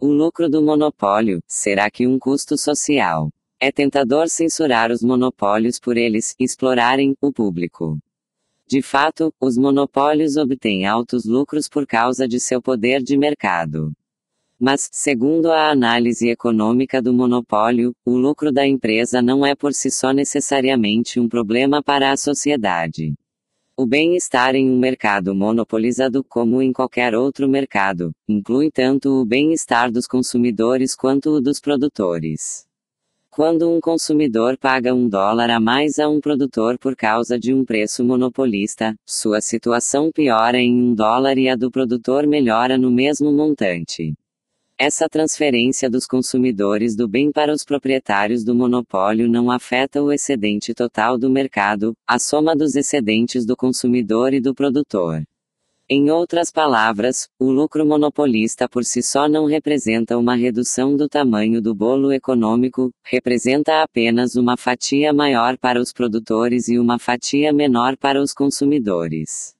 O lucro do monopólio será que um custo social. É tentador censurar os monopólios por eles explorarem o público. De fato, os monopólios obtêm altos lucros por causa de seu poder de mercado. Mas, segundo a análise econômica do monopólio, o lucro da empresa não é por si só necessariamente um problema para a sociedade. O bem-estar em um mercado monopolizado como em qualquer outro mercado, inclui tanto o bem-estar dos consumidores quanto o dos produtores. Quando um consumidor paga um dólar a mais a um produtor por causa de um preço monopolista, sua situação piora em um dólar e a do produtor melhora no mesmo montante. Essa transferência dos consumidores do bem para os proprietários do monopólio não afeta o excedente total do mercado, a soma dos excedentes do consumidor e do produtor. Em outras palavras, o lucro monopolista por si só não representa uma redução do tamanho do bolo econômico, representa apenas uma fatia maior para os produtores e uma fatia menor para os consumidores.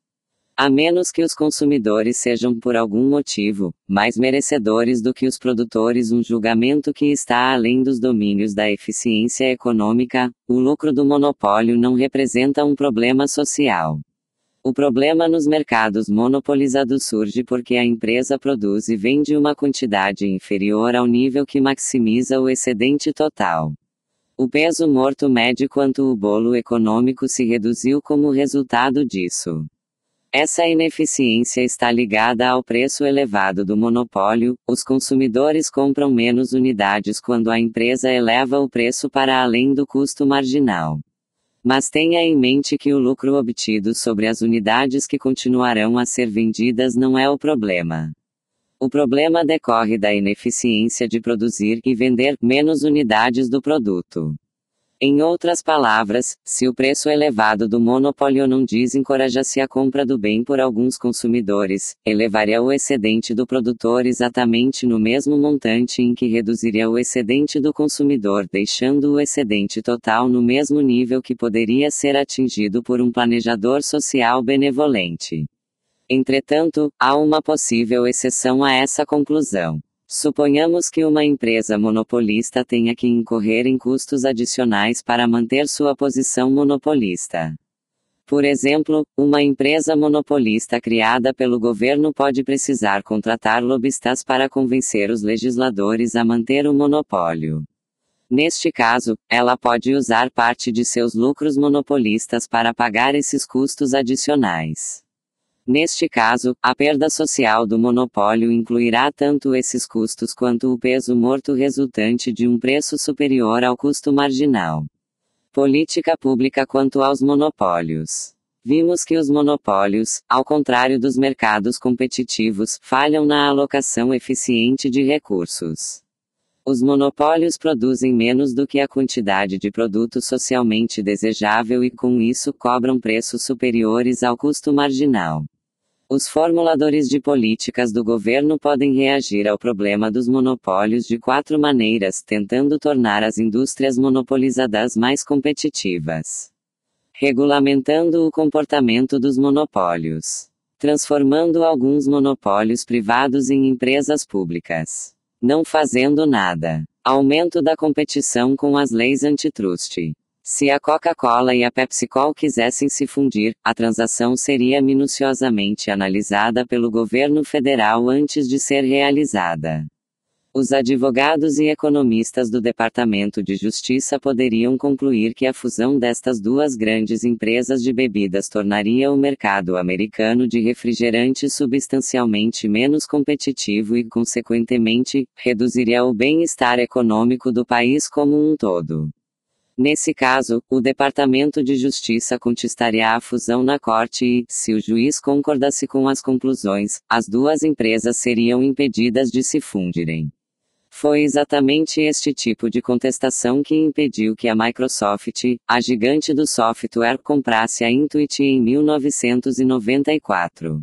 A menos que os consumidores sejam por algum motivo mais merecedores do que os produtores, um julgamento que está além dos domínios da eficiência econômica, o lucro do monopólio não representa um problema social. O problema nos mercados monopolizados surge porque a empresa produz e vende uma quantidade inferior ao nível que maximiza o excedente total. O peso morto mede quanto o bolo econômico se reduziu como resultado disso. Essa ineficiência está ligada ao preço elevado do monopólio, os consumidores compram menos unidades quando a empresa eleva o preço para além do custo marginal. Mas tenha em mente que o lucro obtido sobre as unidades que continuarão a ser vendidas não é o problema. O problema decorre da ineficiência de produzir e vender menos unidades do produto. Em outras palavras, se o preço elevado do monopólio não desencorajasse a compra do bem por alguns consumidores, elevaria o excedente do produtor exatamente no mesmo montante em que reduziria o excedente do consumidor, deixando o excedente total no mesmo nível que poderia ser atingido por um planejador social benevolente. Entretanto, há uma possível exceção a essa conclusão. Suponhamos que uma empresa monopolista tenha que incorrer em custos adicionais para manter sua posição monopolista. Por exemplo, uma empresa monopolista criada pelo governo pode precisar contratar lobistas para convencer os legisladores a manter o monopólio. Neste caso, ela pode usar parte de seus lucros monopolistas para pagar esses custos adicionais. Neste caso, a perda social do monopólio incluirá tanto esses custos quanto o peso morto resultante de um preço superior ao custo marginal. Política pública quanto aos monopólios. Vimos que os monopólios, ao contrário dos mercados competitivos, falham na alocação eficiente de recursos. Os monopólios produzem menos do que a quantidade de produto socialmente desejável e, com isso, cobram preços superiores ao custo marginal. Os formuladores de políticas do governo podem reagir ao problema dos monopólios de quatro maneiras, tentando tornar as indústrias monopolizadas mais competitivas. Regulamentando o comportamento dos monopólios. Transformando alguns monopólios privados em empresas públicas. Não fazendo nada. Aumento da competição com as leis antitruste se a Coca-Cola e a PepsiCol quisessem se fundir, a transação seria minuciosamente analisada pelo governo federal antes de ser realizada. Os advogados e economistas do Departamento de Justiça poderiam concluir que a fusão destas duas grandes empresas de bebidas tornaria o mercado americano de refrigerantes substancialmente menos competitivo e, consequentemente, reduziria o bem-estar econômico do país como um todo. Nesse caso, o Departamento de Justiça contestaria a fusão na corte e, se o juiz concordasse com as conclusões, as duas empresas seriam impedidas de se fundirem. Foi exatamente este tipo de contestação que impediu que a Microsoft, a gigante do software, comprasse a Intuit em 1994.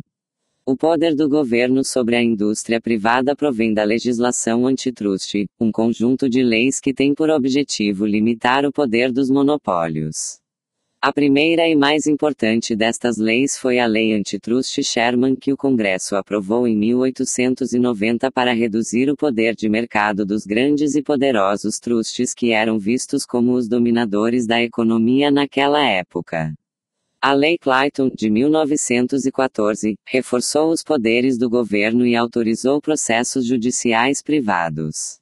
O poder do governo sobre a indústria privada provém da legislação antitruste, um conjunto de leis que tem por objetivo limitar o poder dos monopólios. A primeira e mais importante destas leis foi a Lei Antitrust Sherman, que o Congresso aprovou em 1890 para reduzir o poder de mercado dos grandes e poderosos trustes que eram vistos como os dominadores da economia naquela época. A Lei Clayton, de 1914, reforçou os poderes do governo e autorizou processos judiciais privados.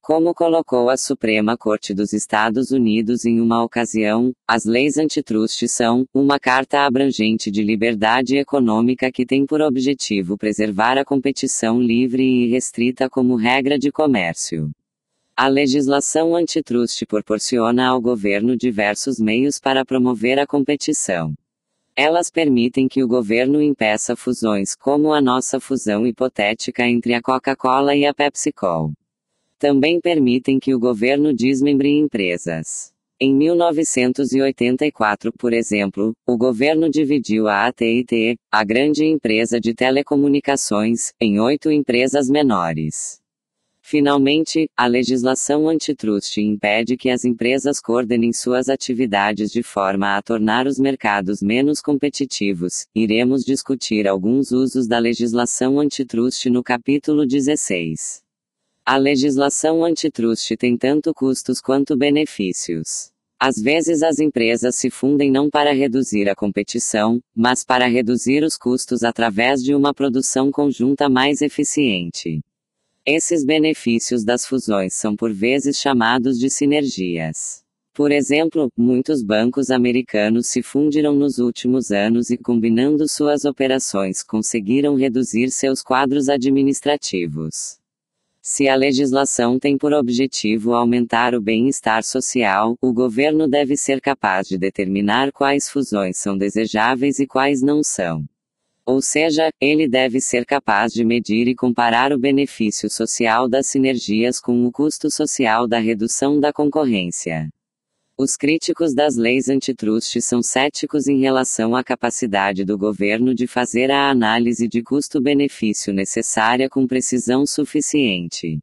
Como colocou a Suprema Corte dos Estados Unidos em uma ocasião, as leis antitrust são uma carta abrangente de liberdade econômica que tem por objetivo preservar a competição livre e restrita como regra de comércio. A legislação antitruste proporciona ao governo diversos meios para promover a competição. Elas permitem que o governo impeça fusões, como a nossa fusão hipotética entre a Coca-Cola e a PepsiCo. Também permitem que o governo desmembre empresas. Em 1984, por exemplo, o governo dividiu a AT&T, a grande empresa de telecomunicações, em oito empresas menores. Finalmente, a legislação antitrust impede que as empresas coordenem suas atividades de forma a tornar os mercados menos competitivos. Iremos discutir alguns usos da legislação antitrust no capítulo 16. A legislação antitrust tem tanto custos quanto benefícios. Às vezes as empresas se fundem não para reduzir a competição, mas para reduzir os custos através de uma produção conjunta mais eficiente. Esses benefícios das fusões são por vezes chamados de sinergias. Por exemplo, muitos bancos americanos se fundiram nos últimos anos e, combinando suas operações, conseguiram reduzir seus quadros administrativos. Se a legislação tem por objetivo aumentar o bem-estar social, o governo deve ser capaz de determinar quais fusões são desejáveis e quais não são. Ou seja, ele deve ser capaz de medir e comparar o benefício social das sinergias com o custo social da redução da concorrência. Os críticos das leis antitrust são céticos em relação à capacidade do governo de fazer a análise de custo-benefício necessária com precisão suficiente.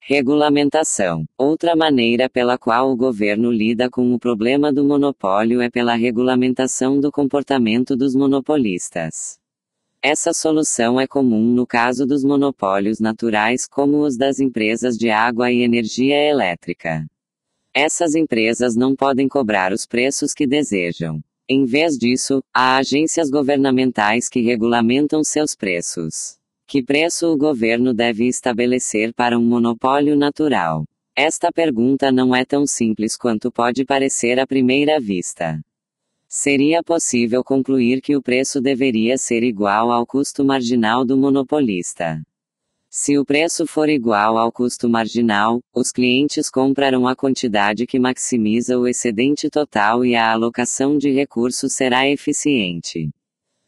Regulamentação. Outra maneira pela qual o governo lida com o problema do monopólio é pela regulamentação do comportamento dos monopolistas. Essa solução é comum no caso dos monopólios naturais como os das empresas de água e energia elétrica. Essas empresas não podem cobrar os preços que desejam. Em vez disso, há agências governamentais que regulamentam seus preços. Que preço o governo deve estabelecer para um monopólio natural? Esta pergunta não é tão simples quanto pode parecer à primeira vista seria possível concluir que o preço deveria ser igual ao custo marginal do monopolista. Se o preço for igual ao custo marginal, os clientes comprarão a quantidade que maximiza o excedente total e a alocação de recursos será eficiente.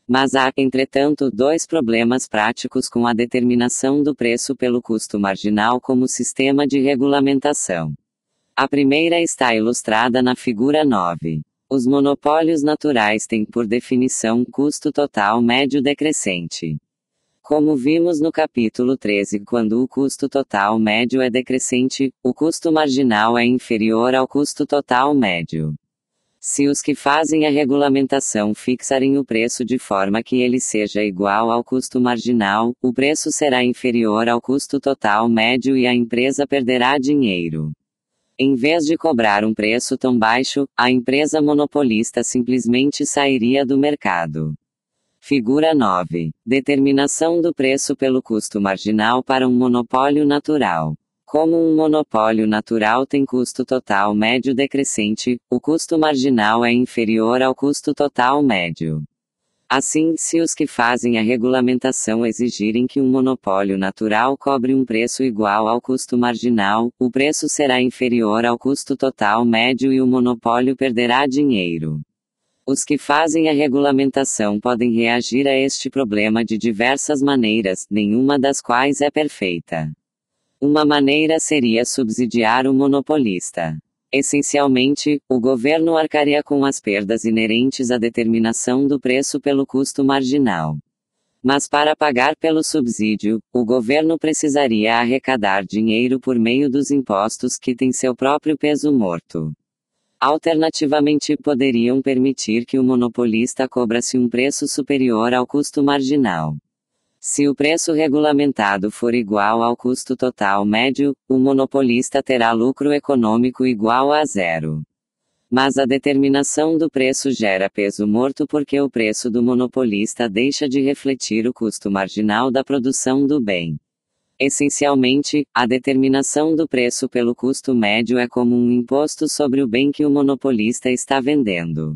Mas há, entretanto, dois problemas práticos com a determinação do preço pelo custo marginal como sistema de regulamentação. A primeira está ilustrada na figura 9. Os monopólios naturais têm, por definição, custo total médio decrescente. Como vimos no capítulo 13, quando o custo total médio é decrescente, o custo marginal é inferior ao custo total médio. Se os que fazem a regulamentação fixarem o preço de forma que ele seja igual ao custo marginal, o preço será inferior ao custo total médio e a empresa perderá dinheiro. Em vez de cobrar um preço tão baixo, a empresa monopolista simplesmente sairia do mercado. Figura 9. Determinação do preço pelo custo marginal para um monopólio natural. Como um monopólio natural tem custo total médio decrescente, o custo marginal é inferior ao custo total médio. Assim, se os que fazem a regulamentação exigirem que um monopólio natural cobre um preço igual ao custo marginal, o preço será inferior ao custo total médio e o monopólio perderá dinheiro. Os que fazem a regulamentação podem reagir a este problema de diversas maneiras, nenhuma das quais é perfeita. Uma maneira seria subsidiar o monopolista. Essencialmente, o governo arcaria com as perdas inerentes à determinação do preço pelo custo marginal. Mas para pagar pelo subsídio, o governo precisaria arrecadar dinheiro por meio dos impostos que têm seu próprio peso morto. Alternativamente, poderiam permitir que o monopolista cobrasse um preço superior ao custo marginal. Se o preço regulamentado for igual ao custo total médio, o monopolista terá lucro econômico igual a zero. Mas a determinação do preço gera peso morto porque o preço do monopolista deixa de refletir o custo marginal da produção do bem. Essencialmente, a determinação do preço pelo custo médio é como um imposto sobre o bem que o monopolista está vendendo.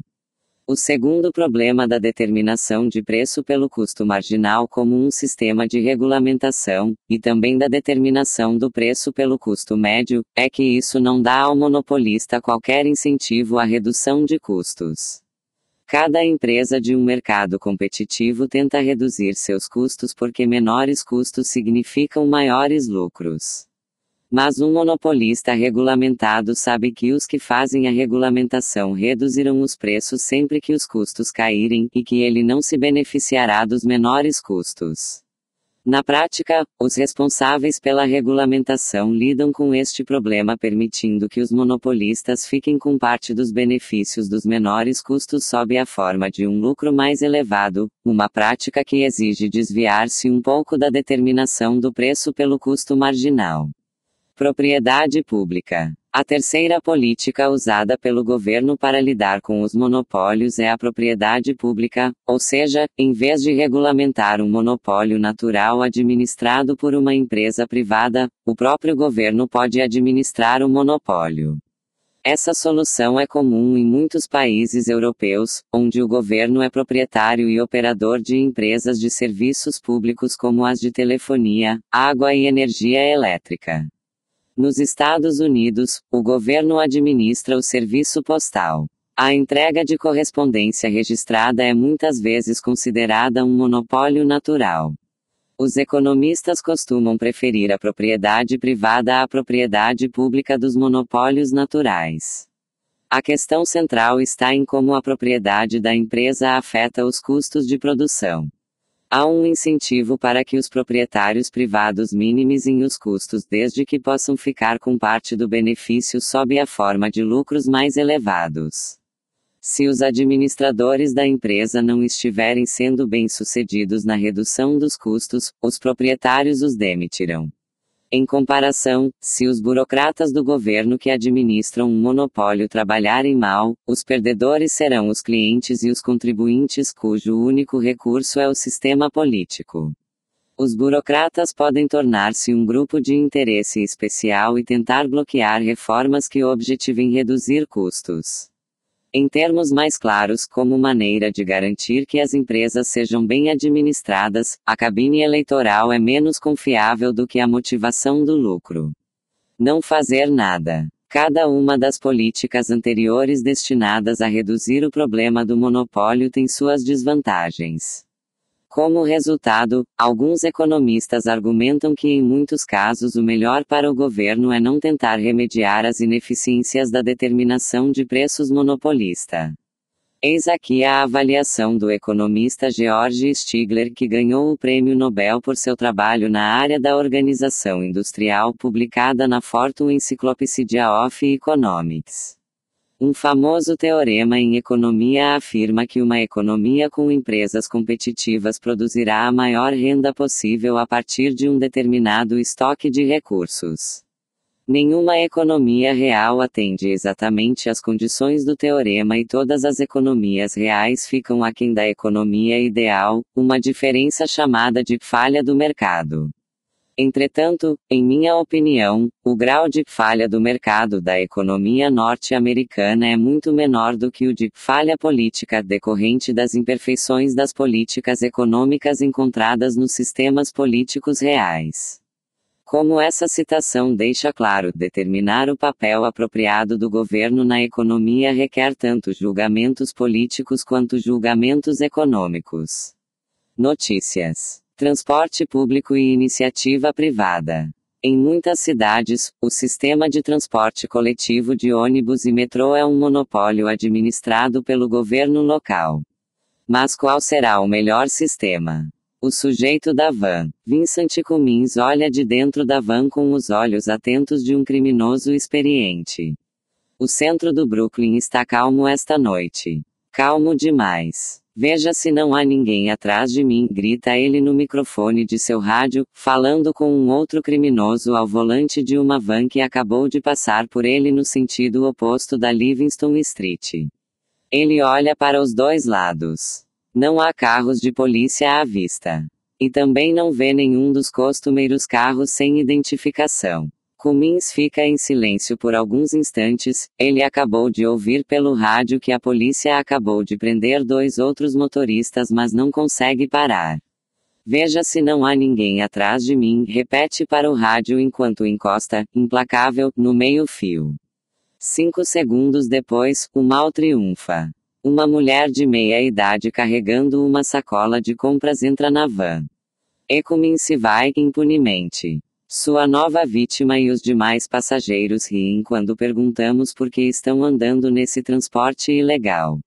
O segundo problema da determinação de preço pelo custo marginal como um sistema de regulamentação, e também da determinação do preço pelo custo médio, é que isso não dá ao monopolista qualquer incentivo à redução de custos. Cada empresa de um mercado competitivo tenta reduzir seus custos porque menores custos significam maiores lucros. Mas um monopolista regulamentado sabe que os que fazem a regulamentação reduzirão os preços sempre que os custos caírem, e que ele não se beneficiará dos menores custos. Na prática, os responsáveis pela regulamentação lidam com este problema permitindo que os monopolistas fiquem com parte dos benefícios dos menores custos sob a forma de um lucro mais elevado, uma prática que exige desviar-se um pouco da determinação do preço pelo custo marginal. Propriedade pública. A terceira política usada pelo governo para lidar com os monopólios é a propriedade pública, ou seja, em vez de regulamentar um monopólio natural administrado por uma empresa privada, o próprio governo pode administrar o monopólio. Essa solução é comum em muitos países europeus, onde o governo é proprietário e operador de empresas de serviços públicos como as de telefonia, água e energia elétrica. Nos Estados Unidos, o governo administra o serviço postal. A entrega de correspondência registrada é muitas vezes considerada um monopólio natural. Os economistas costumam preferir a propriedade privada à propriedade pública dos monopólios naturais. A questão central está em como a propriedade da empresa afeta os custos de produção. Há um incentivo para que os proprietários privados minimizem os custos desde que possam ficar com parte do benefício sob a forma de lucros mais elevados. Se os administradores da empresa não estiverem sendo bem-sucedidos na redução dos custos, os proprietários os demitirão. Em comparação, se os burocratas do governo que administram um monopólio trabalharem mal, os perdedores serão os clientes e os contribuintes cujo único recurso é o sistema político. Os burocratas podem tornar-se um grupo de interesse especial e tentar bloquear reformas que objetivem reduzir custos em termos mais claros, como maneira de garantir que as empresas sejam bem administradas, a cabine eleitoral é menos confiável do que a motivação do lucro. Não fazer nada. Cada uma das políticas anteriores destinadas a reduzir o problema do monopólio tem suas desvantagens. Como resultado, alguns economistas argumentam que em muitos casos o melhor para o governo é não tentar remediar as ineficiências da determinação de preços monopolista. Eis aqui a avaliação do economista George Stigler, que ganhou o prêmio Nobel por seu trabalho na área da organização industrial, publicada na Fortune Encyclopedia of Economics. Um famoso teorema em economia afirma que uma economia com empresas competitivas produzirá a maior renda possível a partir de um determinado estoque de recursos. Nenhuma economia real atende exatamente às condições do teorema e todas as economias reais ficam aquém da economia ideal, uma diferença chamada de falha do mercado. Entretanto, em minha opinião, o grau de falha do mercado da economia norte-americana é muito menor do que o de falha política decorrente das imperfeições das políticas econômicas encontradas nos sistemas políticos reais. Como essa citação deixa claro, determinar o papel apropriado do governo na economia requer tanto julgamentos políticos quanto julgamentos econômicos. Notícias transporte público e iniciativa privada. Em muitas cidades, o sistema de transporte coletivo de ônibus e metrô é um monopólio administrado pelo governo local. Mas qual será o melhor sistema? O sujeito da van, Vincent Cummins, olha de dentro da van com os olhos atentos de um criminoso experiente. O centro do Brooklyn está calmo esta noite. Calmo demais. Veja se não há ninguém atrás de mim, grita ele no microfone de seu rádio, falando com um outro criminoso ao volante de uma van que acabou de passar por ele no sentido oposto da Livingston Street. Ele olha para os dois lados. Não há carros de polícia à vista. E também não vê nenhum dos costumeiros carros sem identificação. Cummins fica em silêncio por alguns instantes. Ele acabou de ouvir pelo rádio que a polícia acabou de prender dois outros motoristas, mas não consegue parar. Veja se não há ninguém atrás de mim, repete para o rádio enquanto encosta, implacável, no meio-fio. Cinco segundos depois, o mal triunfa. Uma mulher de meia idade carregando uma sacola de compras entra na van. Ecumin se vai, impunemente. Sua nova vítima e os demais passageiros riem quando perguntamos por que estão andando nesse transporte ilegal.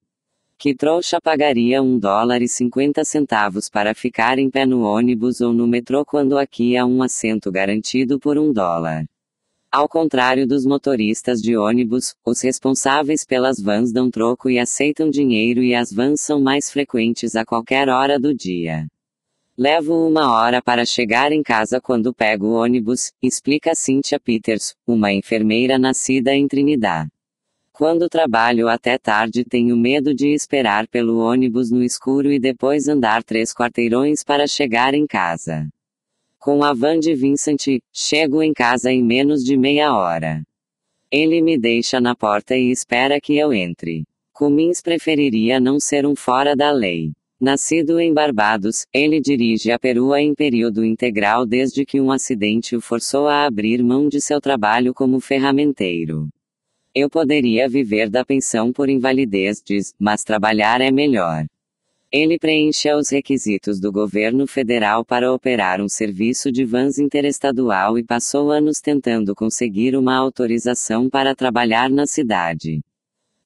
Que trouxa pagaria um dólar e cinquenta centavos para ficar em pé no ônibus ou no metrô quando aqui há um assento garantido por um dólar? Ao contrário dos motoristas de ônibus, os responsáveis pelas vans dão troco e aceitam dinheiro e as vans são mais frequentes a qualquer hora do dia. Levo uma hora para chegar em casa quando pego o ônibus, explica Cynthia Peters, uma enfermeira nascida em Trinidad. Quando trabalho até tarde tenho medo de esperar pelo ônibus no escuro e depois andar três quarteirões para chegar em casa. Com a van de Vincent, chego em casa em menos de meia hora. Ele me deixa na porta e espera que eu entre. Cummins preferiria não ser um fora da lei. Nascido em Barbados, ele dirige a perua em período integral desde que um acidente o forçou a abrir mão de seu trabalho como ferramenteiro. Eu poderia viver da pensão por invalidez, diz, mas trabalhar é melhor. Ele preenche os requisitos do governo federal para operar um serviço de vans interestadual e passou anos tentando conseguir uma autorização para trabalhar na cidade.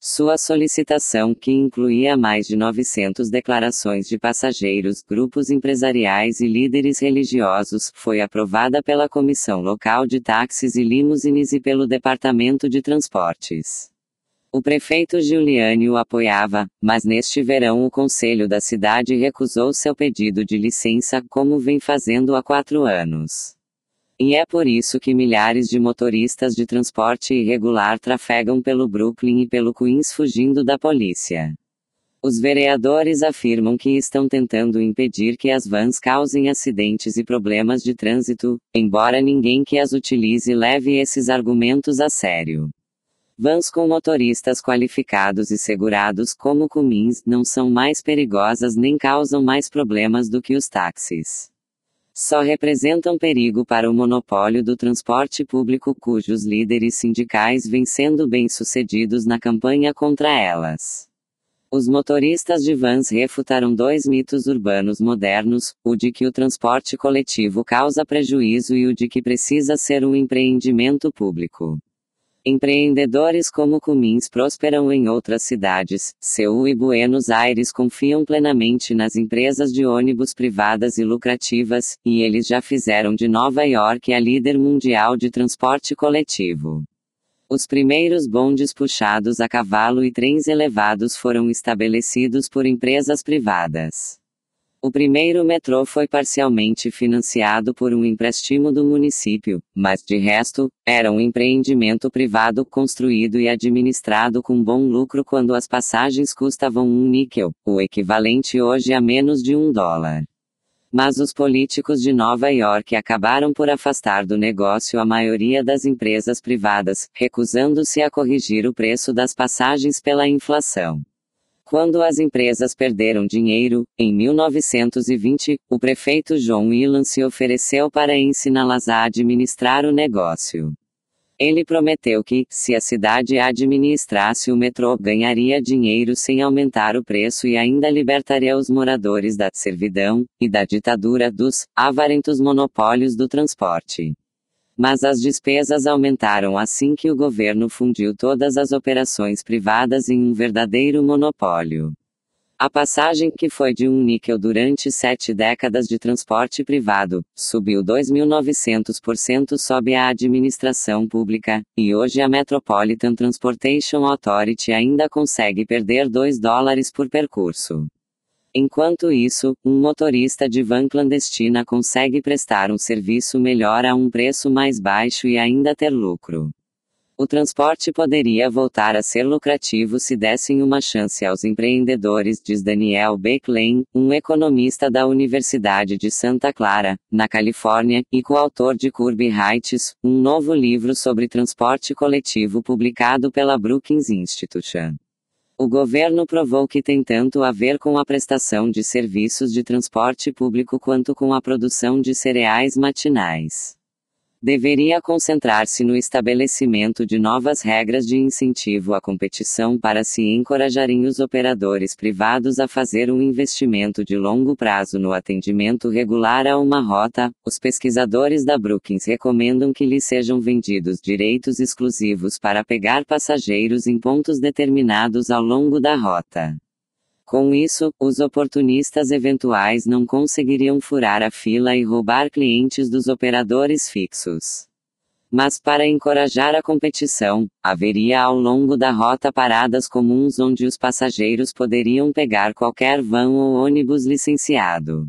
Sua solicitação, que incluía mais de 900 declarações de passageiros, grupos empresariais e líderes religiosos, foi aprovada pela Comissão Local de Táxis e Limusines e pelo Departamento de Transportes. O prefeito Giuliani o apoiava, mas neste verão o conselho da cidade recusou seu pedido de licença, como vem fazendo há quatro anos. E é por isso que milhares de motoristas de transporte irregular trafegam pelo Brooklyn e pelo Queens fugindo da polícia. Os vereadores afirmam que estão tentando impedir que as vans causem acidentes e problemas de trânsito, embora ninguém que as utilize leve esses argumentos a sério. Vans com motoristas qualificados e segurados como comins não são mais perigosas nem causam mais problemas do que os táxis só representam perigo para o monopólio do transporte público cujos líderes sindicais vêm sendo bem-sucedidos na campanha contra elas. Os motoristas de vans refutaram dois mitos urbanos modernos: o de que o transporte coletivo causa prejuízo e o de que precisa ser um empreendimento público. Empreendedores como Cumins prosperam em outras cidades, Seul e Buenos Aires confiam plenamente nas empresas de ônibus privadas e lucrativas, e eles já fizeram de Nova York a líder mundial de transporte coletivo. Os primeiros bondes puxados a cavalo e trens elevados foram estabelecidos por empresas privadas. O primeiro metrô foi parcialmente financiado por um empréstimo do município, mas de resto, era um empreendimento privado construído e administrado com bom lucro quando as passagens custavam um níquel, o equivalente hoje a menos de um dólar mas os políticos de Nova York acabaram por afastar do negócio a maioria das empresas privadas, recusando-se a corrigir o preço das passagens pela inflação. Quando as empresas perderam dinheiro, em 1920, o prefeito John Whelan se ofereceu para ensiná-las a administrar o negócio. Ele prometeu que, se a cidade administrasse o metrô, ganharia dinheiro sem aumentar o preço e ainda libertaria os moradores da servidão e da ditadura dos avarentos monopólios do transporte. Mas as despesas aumentaram assim que o governo fundiu todas as operações privadas em um verdadeiro monopólio. A passagem que foi de um níquel durante sete décadas de transporte privado, subiu 2.900% sob a administração pública, e hoje a Metropolitan Transportation Authority ainda consegue perder 2 dólares por percurso. Enquanto isso, um motorista de van clandestina consegue prestar um serviço melhor a um preço mais baixo e ainda ter lucro. O transporte poderia voltar a ser lucrativo se dessem uma chance aos empreendedores, diz Daniel Becklein, um economista da Universidade de Santa Clara, na Califórnia, e coautor de Curby Heights, um novo livro sobre transporte coletivo publicado pela Brookings Institution. O governo provou que tem tanto a ver com a prestação de serviços de transporte público quanto com a produção de cereais matinais deveria concentrar-se no estabelecimento de novas regras de incentivo à competição para se encorajarem os operadores privados a fazer um investimento de longo prazo no atendimento regular a uma rota. Os pesquisadores da Brookings recomendam que lhes sejam vendidos direitos exclusivos para pegar passageiros em pontos determinados ao longo da rota. Com isso, os oportunistas eventuais não conseguiriam furar a fila e roubar clientes dos operadores fixos. Mas para encorajar a competição, haveria ao longo da rota paradas comuns onde os passageiros poderiam pegar qualquer van ou ônibus licenciado.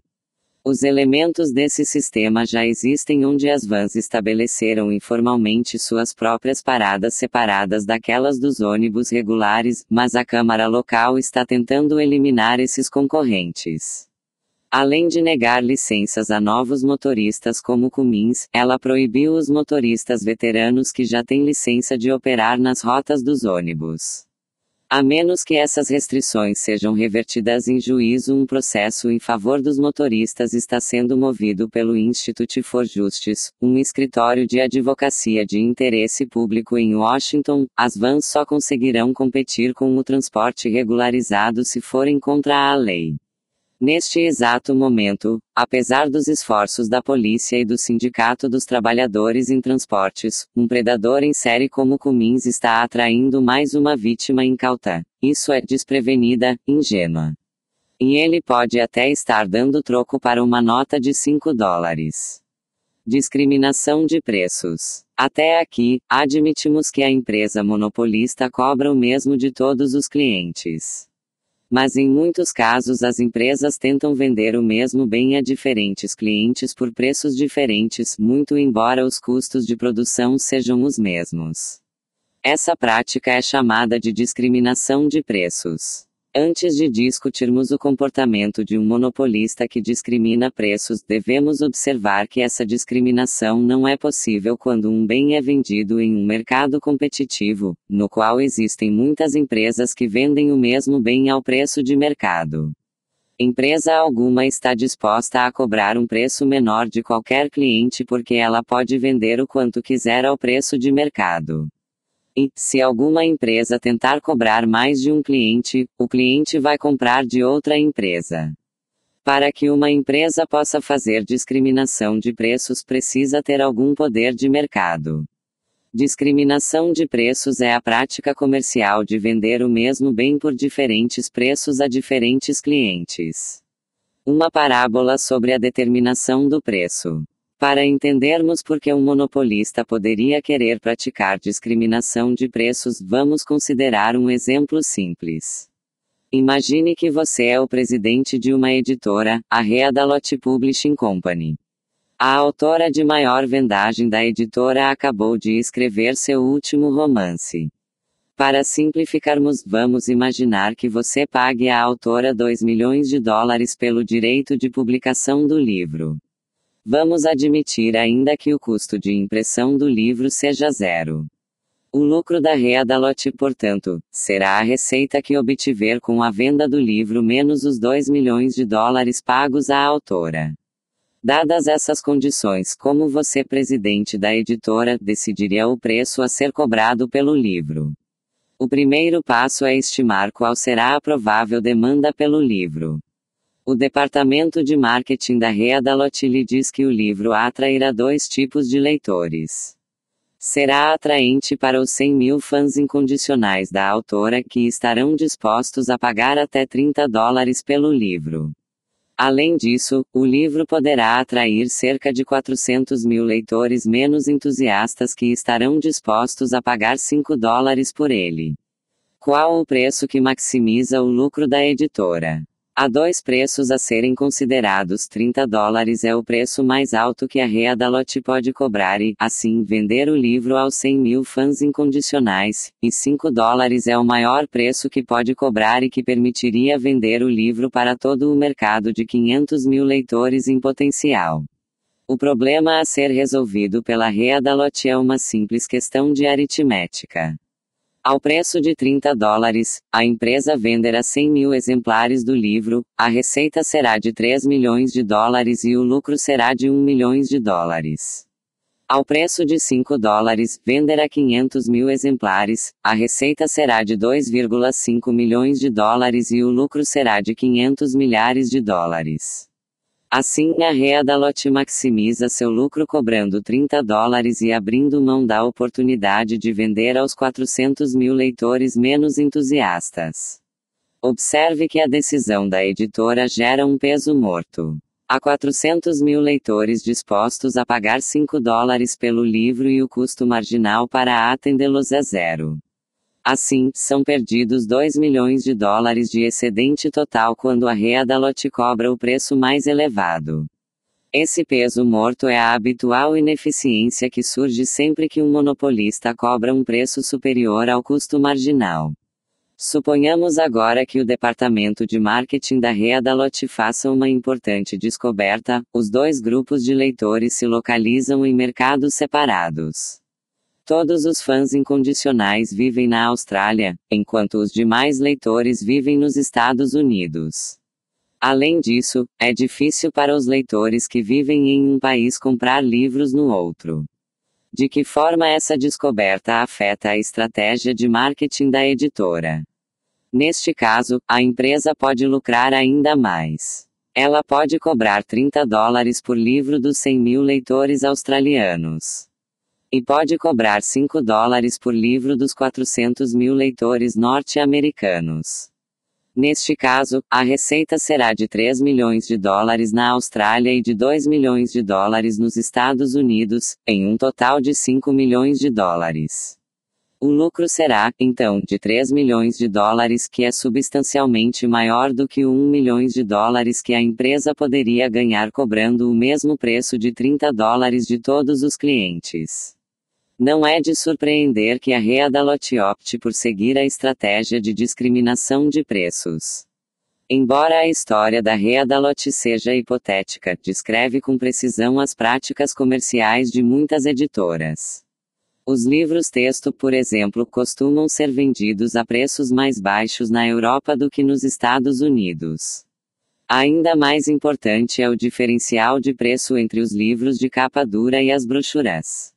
Os elementos desse sistema já existem onde as vans estabeleceram informalmente suas próprias paradas separadas daquelas dos ônibus regulares, mas a Câmara Local está tentando eliminar esses concorrentes. Além de negar licenças a novos motoristas como Cumins, ela proibiu os motoristas veteranos que já têm licença de operar nas rotas dos ônibus a menos que essas restrições sejam revertidas em juízo, um processo em favor dos motoristas está sendo movido pelo Institute for Justice, um escritório de advocacia de interesse público em Washington. As vans só conseguirão competir com o transporte regularizado se forem contra a lei. Neste exato momento, apesar dos esforços da polícia e do Sindicato dos Trabalhadores em Transportes, um predador em série como Cummins está atraindo mais uma vítima incauta. Isso é desprevenida, ingênua. E ele pode até estar dando troco para uma nota de 5 dólares. Discriminação de preços. Até aqui, admitimos que a empresa monopolista cobra o mesmo de todos os clientes. Mas em muitos casos as empresas tentam vender o mesmo bem a diferentes clientes por preços diferentes, muito embora os custos de produção sejam os mesmos. Essa prática é chamada de discriminação de preços. Antes de discutirmos o comportamento de um monopolista que discrimina preços, devemos observar que essa discriminação não é possível quando um bem é vendido em um mercado competitivo, no qual existem muitas empresas que vendem o mesmo bem ao preço de mercado. Empresa alguma está disposta a cobrar um preço menor de qualquer cliente porque ela pode vender o quanto quiser ao preço de mercado. E, se alguma empresa tentar cobrar mais de um cliente, o cliente vai comprar de outra empresa. Para que uma empresa possa fazer discriminação de preços, precisa ter algum poder de mercado. Discriminação de preços é a prática comercial de vender o mesmo bem por diferentes preços a diferentes clientes. Uma parábola sobre a determinação do preço. Para entendermos por que um monopolista poderia querer praticar discriminação de preços, vamos considerar um exemplo simples. Imagine que você é o presidente de uma editora, a Readalot Publishing Company. A autora de maior vendagem da editora acabou de escrever seu último romance. Para simplificarmos, vamos imaginar que você pague à autora 2 milhões de dólares pelo direito de publicação do livro. Vamos admitir ainda que o custo de impressão do livro seja zero. O lucro da Readalot, portanto, será a receita que obtiver com a venda do livro menos os 2 milhões de dólares pagos à autora. Dadas essas condições, como você, presidente da editora, decidiria o preço a ser cobrado pelo livro? O primeiro passo é estimar qual será a provável demanda pelo livro. O departamento de marketing da Rea da lhe diz que o livro atrairá dois tipos de leitores. Será atraente para os 100 mil fãs incondicionais da autora que estarão dispostos a pagar até 30 dólares pelo livro. Além disso, o livro poderá atrair cerca de 400 mil leitores menos entusiastas que estarão dispostos a pagar 5 dólares por ele. Qual o preço que maximiza o lucro da editora? Há dois preços a serem considerados: 30 dólares é o preço mais alto que a Rea Lotte pode cobrar e, assim, vender o livro aos 100 mil fãs incondicionais, e 5 dólares é o maior preço que pode cobrar e que permitiria vender o livro para todo o mercado de 500 mil leitores em potencial. O problema a ser resolvido pela Rea Lotte é uma simples questão de aritmética. Ao preço de 30 dólares, a empresa venderá 100 mil exemplares do livro, a receita será de 3 milhões de dólares e o lucro será de 1 milhões de dólares. Ao preço de 5 dólares, venderá 500 mil exemplares, a receita será de 2,5 milhões de dólares e o lucro será de 500 milhares de dólares. Assim, a Readalot maximiza seu lucro cobrando 30 dólares e abrindo mão da oportunidade de vender aos 400 mil leitores menos entusiastas. Observe que a decisão da editora gera um peso morto. Há 400 mil leitores dispostos a pagar 5 dólares pelo livro e o custo marginal para atendê-los é zero. Assim, são perdidos 2 milhões de dólares de excedente total quando a da te cobra o preço mais elevado. Esse peso morto é a habitual ineficiência que surge sempre que um monopolista cobra um preço superior ao custo marginal. Suponhamos agora que o departamento de marketing da Rea Readalot faça uma importante descoberta: os dois grupos de leitores se localizam em mercados separados. Todos os fãs incondicionais vivem na Austrália, enquanto os demais leitores vivem nos Estados Unidos. Além disso, é difícil para os leitores que vivem em um país comprar livros no outro. De que forma essa descoberta afeta a estratégia de marketing da editora? Neste caso, a empresa pode lucrar ainda mais. Ela pode cobrar 30 dólares por livro dos 100 mil leitores australianos. E pode cobrar 5 dólares por livro dos 400 mil leitores norte-americanos. Neste caso, a receita será de 3 milhões de dólares na Austrália e de 2 milhões de dólares nos Estados Unidos, em um total de 5 milhões de dólares. O lucro será, então, de 3 milhões de dólares, que é substancialmente maior do que 1 milhões de dólares que a empresa poderia ganhar cobrando o mesmo preço de 30 dólares de todos os clientes. Não é de surpreender que a Readalot opte por seguir a estratégia de discriminação de preços. Embora a história da Readalot seja hipotética, descreve com precisão as práticas comerciais de muitas editoras. Os livros texto, por exemplo, costumam ser vendidos a preços mais baixos na Europa do que nos Estados Unidos. Ainda mais importante é o diferencial de preço entre os livros de capa dura e as brochuras.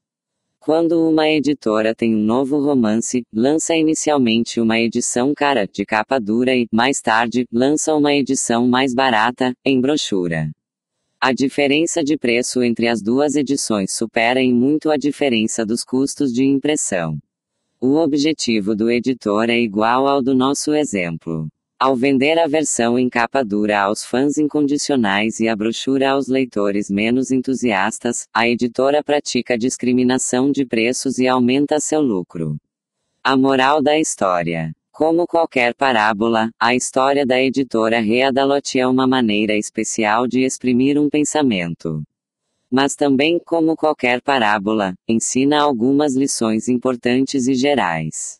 Quando uma editora tem um novo romance, lança inicialmente uma edição cara, de capa dura e, mais tarde, lança uma edição mais barata, em brochura. A diferença de preço entre as duas edições supera em muito a diferença dos custos de impressão. O objetivo do editor é igual ao do nosso exemplo. Ao vender a versão em capa dura aos fãs incondicionais e a brochura aos leitores menos entusiastas, a editora pratica discriminação de preços e aumenta seu lucro. A moral da história. Como qualquer parábola, a história da editora Readalote é uma maneira especial de exprimir um pensamento mas também, como qualquer parábola, ensina algumas lições importantes e gerais.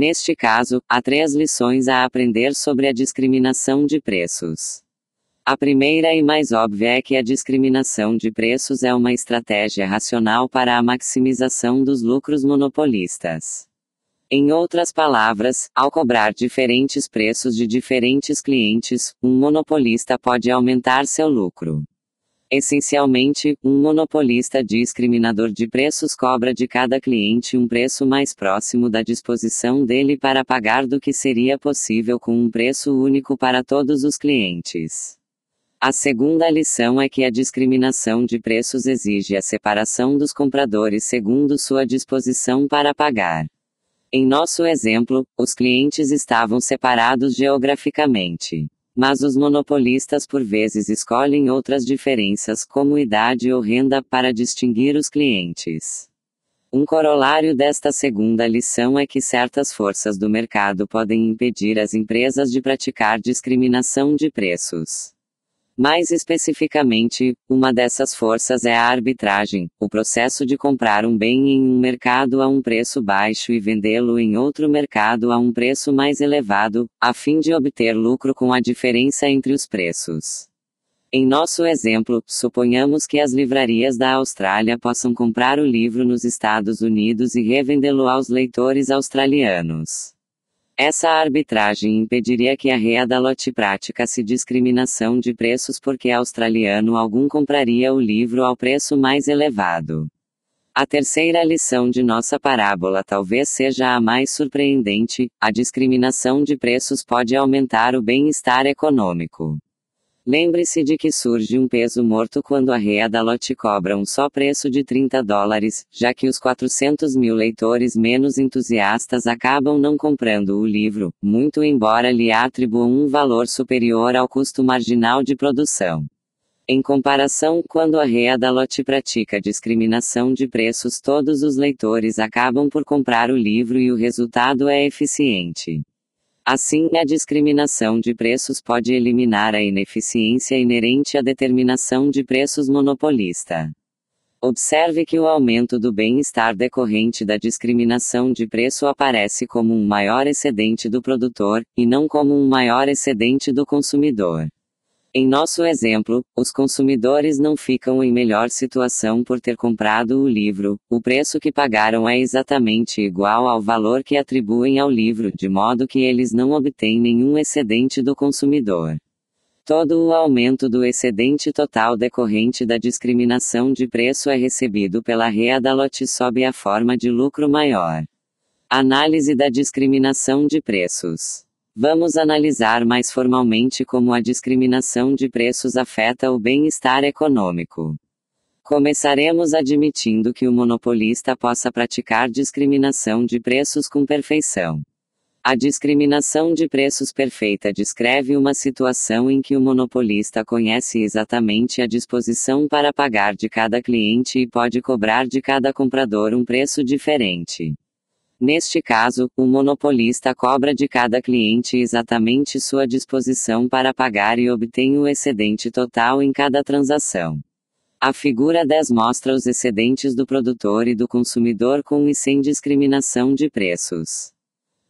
Neste caso, há três lições a aprender sobre a discriminação de preços. A primeira e mais óbvia é que a discriminação de preços é uma estratégia racional para a maximização dos lucros monopolistas. Em outras palavras, ao cobrar diferentes preços de diferentes clientes, um monopolista pode aumentar seu lucro. Essencialmente, um monopolista discriminador de preços cobra de cada cliente um preço mais próximo da disposição dele para pagar do que seria possível com um preço único para todos os clientes. A segunda lição é que a discriminação de preços exige a separação dos compradores segundo sua disposição para pagar. Em nosso exemplo, os clientes estavam separados geograficamente mas os monopolistas por vezes escolhem outras diferenças, como idade ou renda, para distinguir os clientes. Um corolário desta segunda lição é que certas forças do mercado podem impedir as empresas de praticar discriminação de preços. Mais especificamente, uma dessas forças é a arbitragem, o processo de comprar um bem em um mercado a um preço baixo e vendê-lo em outro mercado a um preço mais elevado, a fim de obter lucro com a diferença entre os preços. Em nosso exemplo, suponhamos que as livrarias da Austrália possam comprar o livro nos Estados Unidos e revendê-lo aos leitores australianos. Essa arbitragem impediria que a Readalot praticasse discriminação de preços porque australiano algum compraria o livro ao preço mais elevado. A terceira lição de nossa parábola talvez seja a mais surpreendente: a discriminação de preços pode aumentar o bem-estar econômico. Lembre-se de que surge um peso morto quando a Rea da lote cobra um só preço de 30 dólares, já que os 400 mil leitores menos entusiastas acabam não comprando o livro, muito embora lhe atribuam um valor superior ao custo marginal de produção. Em comparação, quando a Rea da lote pratica discriminação de preços, todos os leitores acabam por comprar o livro e o resultado é eficiente. Assim, a discriminação de preços pode eliminar a ineficiência inerente à determinação de preços monopolista. Observe que o aumento do bem-estar decorrente da discriminação de preço aparece como um maior excedente do produtor, e não como um maior excedente do consumidor. Em nosso exemplo, os consumidores não ficam em melhor situação por ter comprado o livro, o preço que pagaram é exatamente igual ao valor que atribuem ao livro, de modo que eles não obtêm nenhum excedente do consumidor. Todo o aumento do excedente total decorrente da discriminação de preço é recebido pela Readalote sob a forma de lucro maior. Análise da discriminação de preços. Vamos analisar mais formalmente como a discriminação de preços afeta o bem-estar econômico. Começaremos admitindo que o monopolista possa praticar discriminação de preços com perfeição. A discriminação de preços perfeita descreve uma situação em que o monopolista conhece exatamente a disposição para pagar de cada cliente e pode cobrar de cada comprador um preço diferente. Neste caso, o monopolista cobra de cada cliente exatamente sua disposição para pagar e obtém o excedente total em cada transação. A figura 10 mostra os excedentes do produtor e do consumidor com e sem discriminação de preços.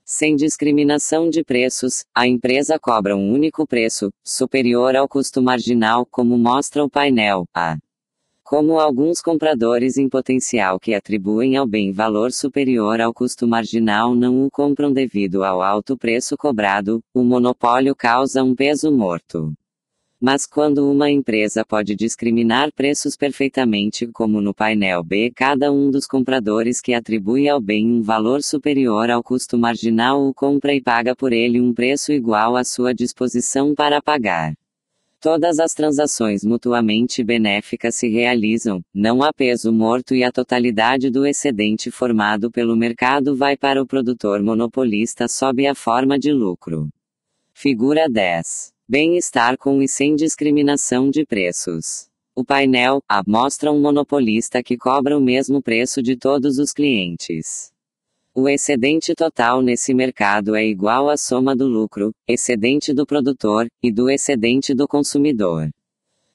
Sem discriminação de preços, a empresa cobra um único preço, superior ao custo marginal, como mostra o painel A como alguns compradores em potencial que atribuem ao bem valor superior ao custo marginal não o compram devido ao alto preço cobrado, o monopólio causa um peso morto. Mas quando uma empresa pode discriminar preços perfeitamente, como no painel B, cada um dos compradores que atribui ao bem um valor superior ao custo marginal o compra e paga por ele um preço igual à sua disposição para pagar. Todas as transações mutuamente benéficas se realizam, não há peso morto e a totalidade do excedente formado pelo mercado vai para o produtor monopolista sob a forma de lucro. Figura 10. Bem-estar com e sem discriminação de preços. O painel A mostra um monopolista que cobra o mesmo preço de todos os clientes. O excedente total nesse mercado é igual à soma do lucro, excedente do produtor, e do excedente do consumidor.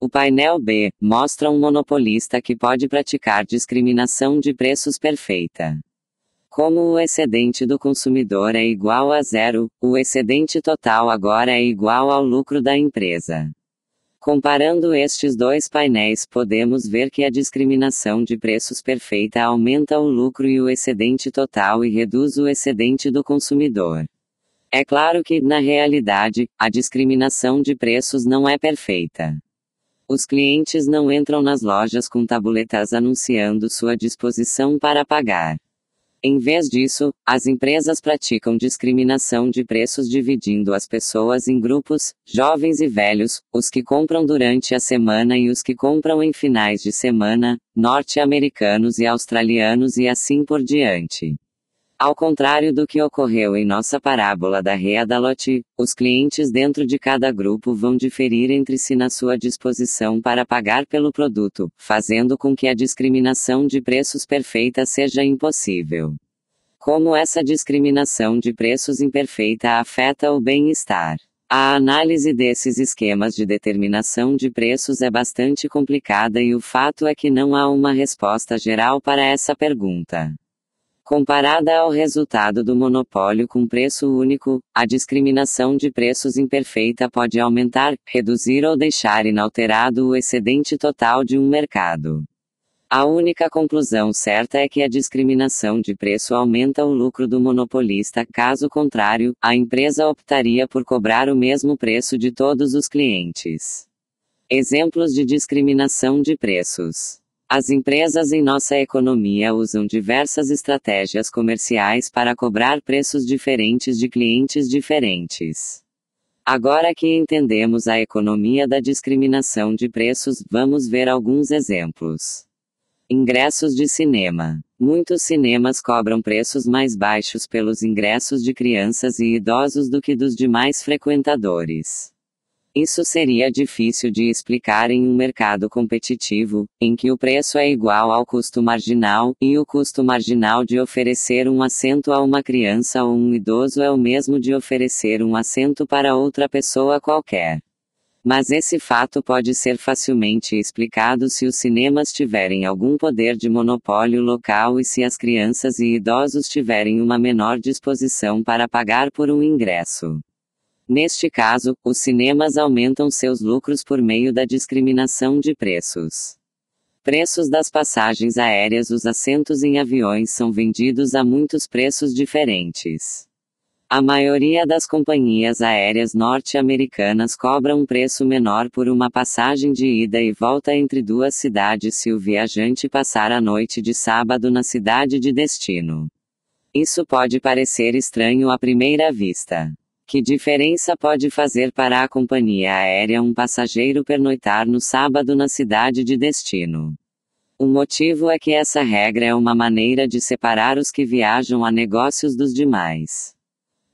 O painel B mostra um monopolista que pode praticar discriminação de preços perfeita. Como o excedente do consumidor é igual a zero, o excedente total agora é igual ao lucro da empresa. Comparando estes dois painéis, podemos ver que a discriminação de preços perfeita aumenta o lucro e o excedente total e reduz o excedente do consumidor. É claro que, na realidade, a discriminação de preços não é perfeita. Os clientes não entram nas lojas com tabuletas anunciando sua disposição para pagar. Em vez disso, as empresas praticam discriminação de preços dividindo as pessoas em grupos, jovens e velhos, os que compram durante a semana e os que compram em finais de semana, norte-americanos e australianos e assim por diante. Ao contrário do que ocorreu em nossa parábola da da lote, os clientes dentro de cada grupo vão diferir entre si na sua disposição para pagar pelo produto, fazendo com que a discriminação de preços perfeita seja impossível. Como essa discriminação de preços imperfeita afeta o bem-estar? A análise desses esquemas de determinação de preços é bastante complicada e o fato é que não há uma resposta geral para essa pergunta. Comparada ao resultado do monopólio com preço único, a discriminação de preços imperfeita pode aumentar, reduzir ou deixar inalterado o excedente total de um mercado. A única conclusão certa é que a discriminação de preço aumenta o lucro do monopolista, caso contrário, a empresa optaria por cobrar o mesmo preço de todos os clientes. Exemplos de discriminação de preços. As empresas em nossa economia usam diversas estratégias comerciais para cobrar preços diferentes de clientes diferentes. Agora que entendemos a economia da discriminação de preços, vamos ver alguns exemplos. Ingressos de cinema. Muitos cinemas cobram preços mais baixos pelos ingressos de crianças e idosos do que dos demais frequentadores. Isso seria difícil de explicar em um mercado competitivo, em que o preço é igual ao custo marginal, e o custo marginal de oferecer um assento a uma criança ou um idoso é o mesmo de oferecer um assento para outra pessoa qualquer. Mas esse fato pode ser facilmente explicado se os cinemas tiverem algum poder de monopólio local e se as crianças e idosos tiverem uma menor disposição para pagar por um ingresso. Neste caso, os cinemas aumentam seus lucros por meio da discriminação de preços. Preços das passagens aéreas Os assentos em aviões são vendidos a muitos preços diferentes. A maioria das companhias aéreas norte-americanas cobra um preço menor por uma passagem de ida e volta entre duas cidades se o viajante passar a noite de sábado na cidade de destino. Isso pode parecer estranho à primeira vista. Que diferença pode fazer para a companhia aérea um passageiro pernoitar no sábado na cidade de destino? O motivo é que essa regra é uma maneira de separar os que viajam a negócios dos demais.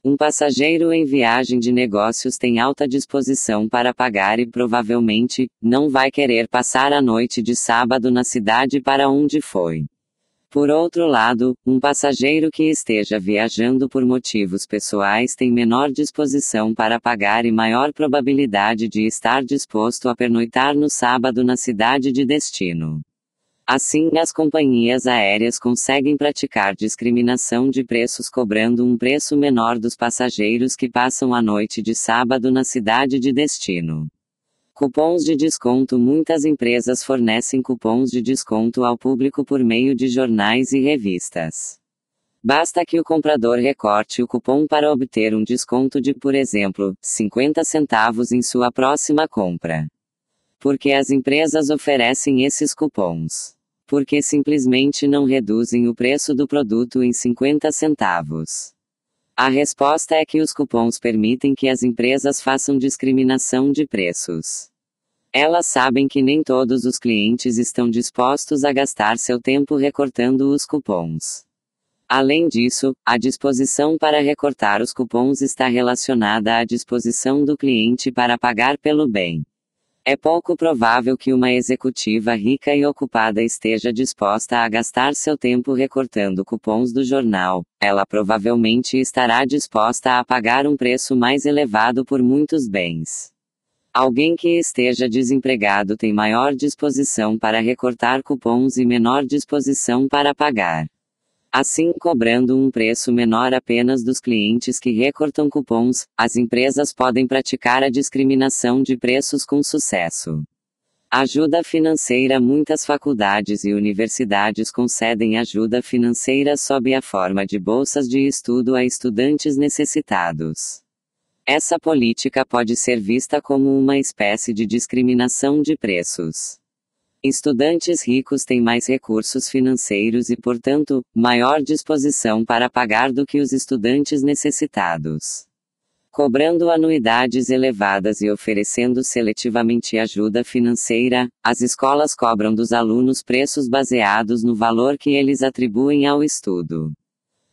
Um passageiro em viagem de negócios tem alta disposição para pagar e provavelmente não vai querer passar a noite de sábado na cidade para onde foi. Por outro lado, um passageiro que esteja viajando por motivos pessoais tem menor disposição para pagar e maior probabilidade de estar disposto a pernoitar no sábado na cidade de destino. Assim, as companhias aéreas conseguem praticar discriminação de preços cobrando um preço menor dos passageiros que passam a noite de sábado na cidade de destino. Cupons de desconto Muitas empresas fornecem cupons de desconto ao público por meio de jornais e revistas. Basta que o comprador recorte o cupom para obter um desconto de, por exemplo, 50 centavos em sua próxima compra. Porque as empresas oferecem esses cupons? Porque simplesmente não reduzem o preço do produto em 50 centavos. A resposta é que os cupons permitem que as empresas façam discriminação de preços. Elas sabem que nem todos os clientes estão dispostos a gastar seu tempo recortando os cupons. Além disso, a disposição para recortar os cupons está relacionada à disposição do cliente para pagar pelo bem. É pouco provável que uma executiva rica e ocupada esteja disposta a gastar seu tempo recortando cupons do jornal. Ela provavelmente estará disposta a pagar um preço mais elevado por muitos bens. Alguém que esteja desempregado tem maior disposição para recortar cupons e menor disposição para pagar assim cobrando um preço menor apenas dos clientes que recortam cupons, as empresas podem praticar a discriminação de preços com sucesso. Ajuda financeira Muitas faculdades e universidades concedem ajuda financeira sob a forma de bolsas de estudo a estudantes necessitados. Essa política pode ser vista como uma espécie de discriminação de preços. Estudantes ricos têm mais recursos financeiros e, portanto, maior disposição para pagar do que os estudantes necessitados. Cobrando anuidades elevadas e oferecendo seletivamente ajuda financeira, as escolas cobram dos alunos preços baseados no valor que eles atribuem ao estudo.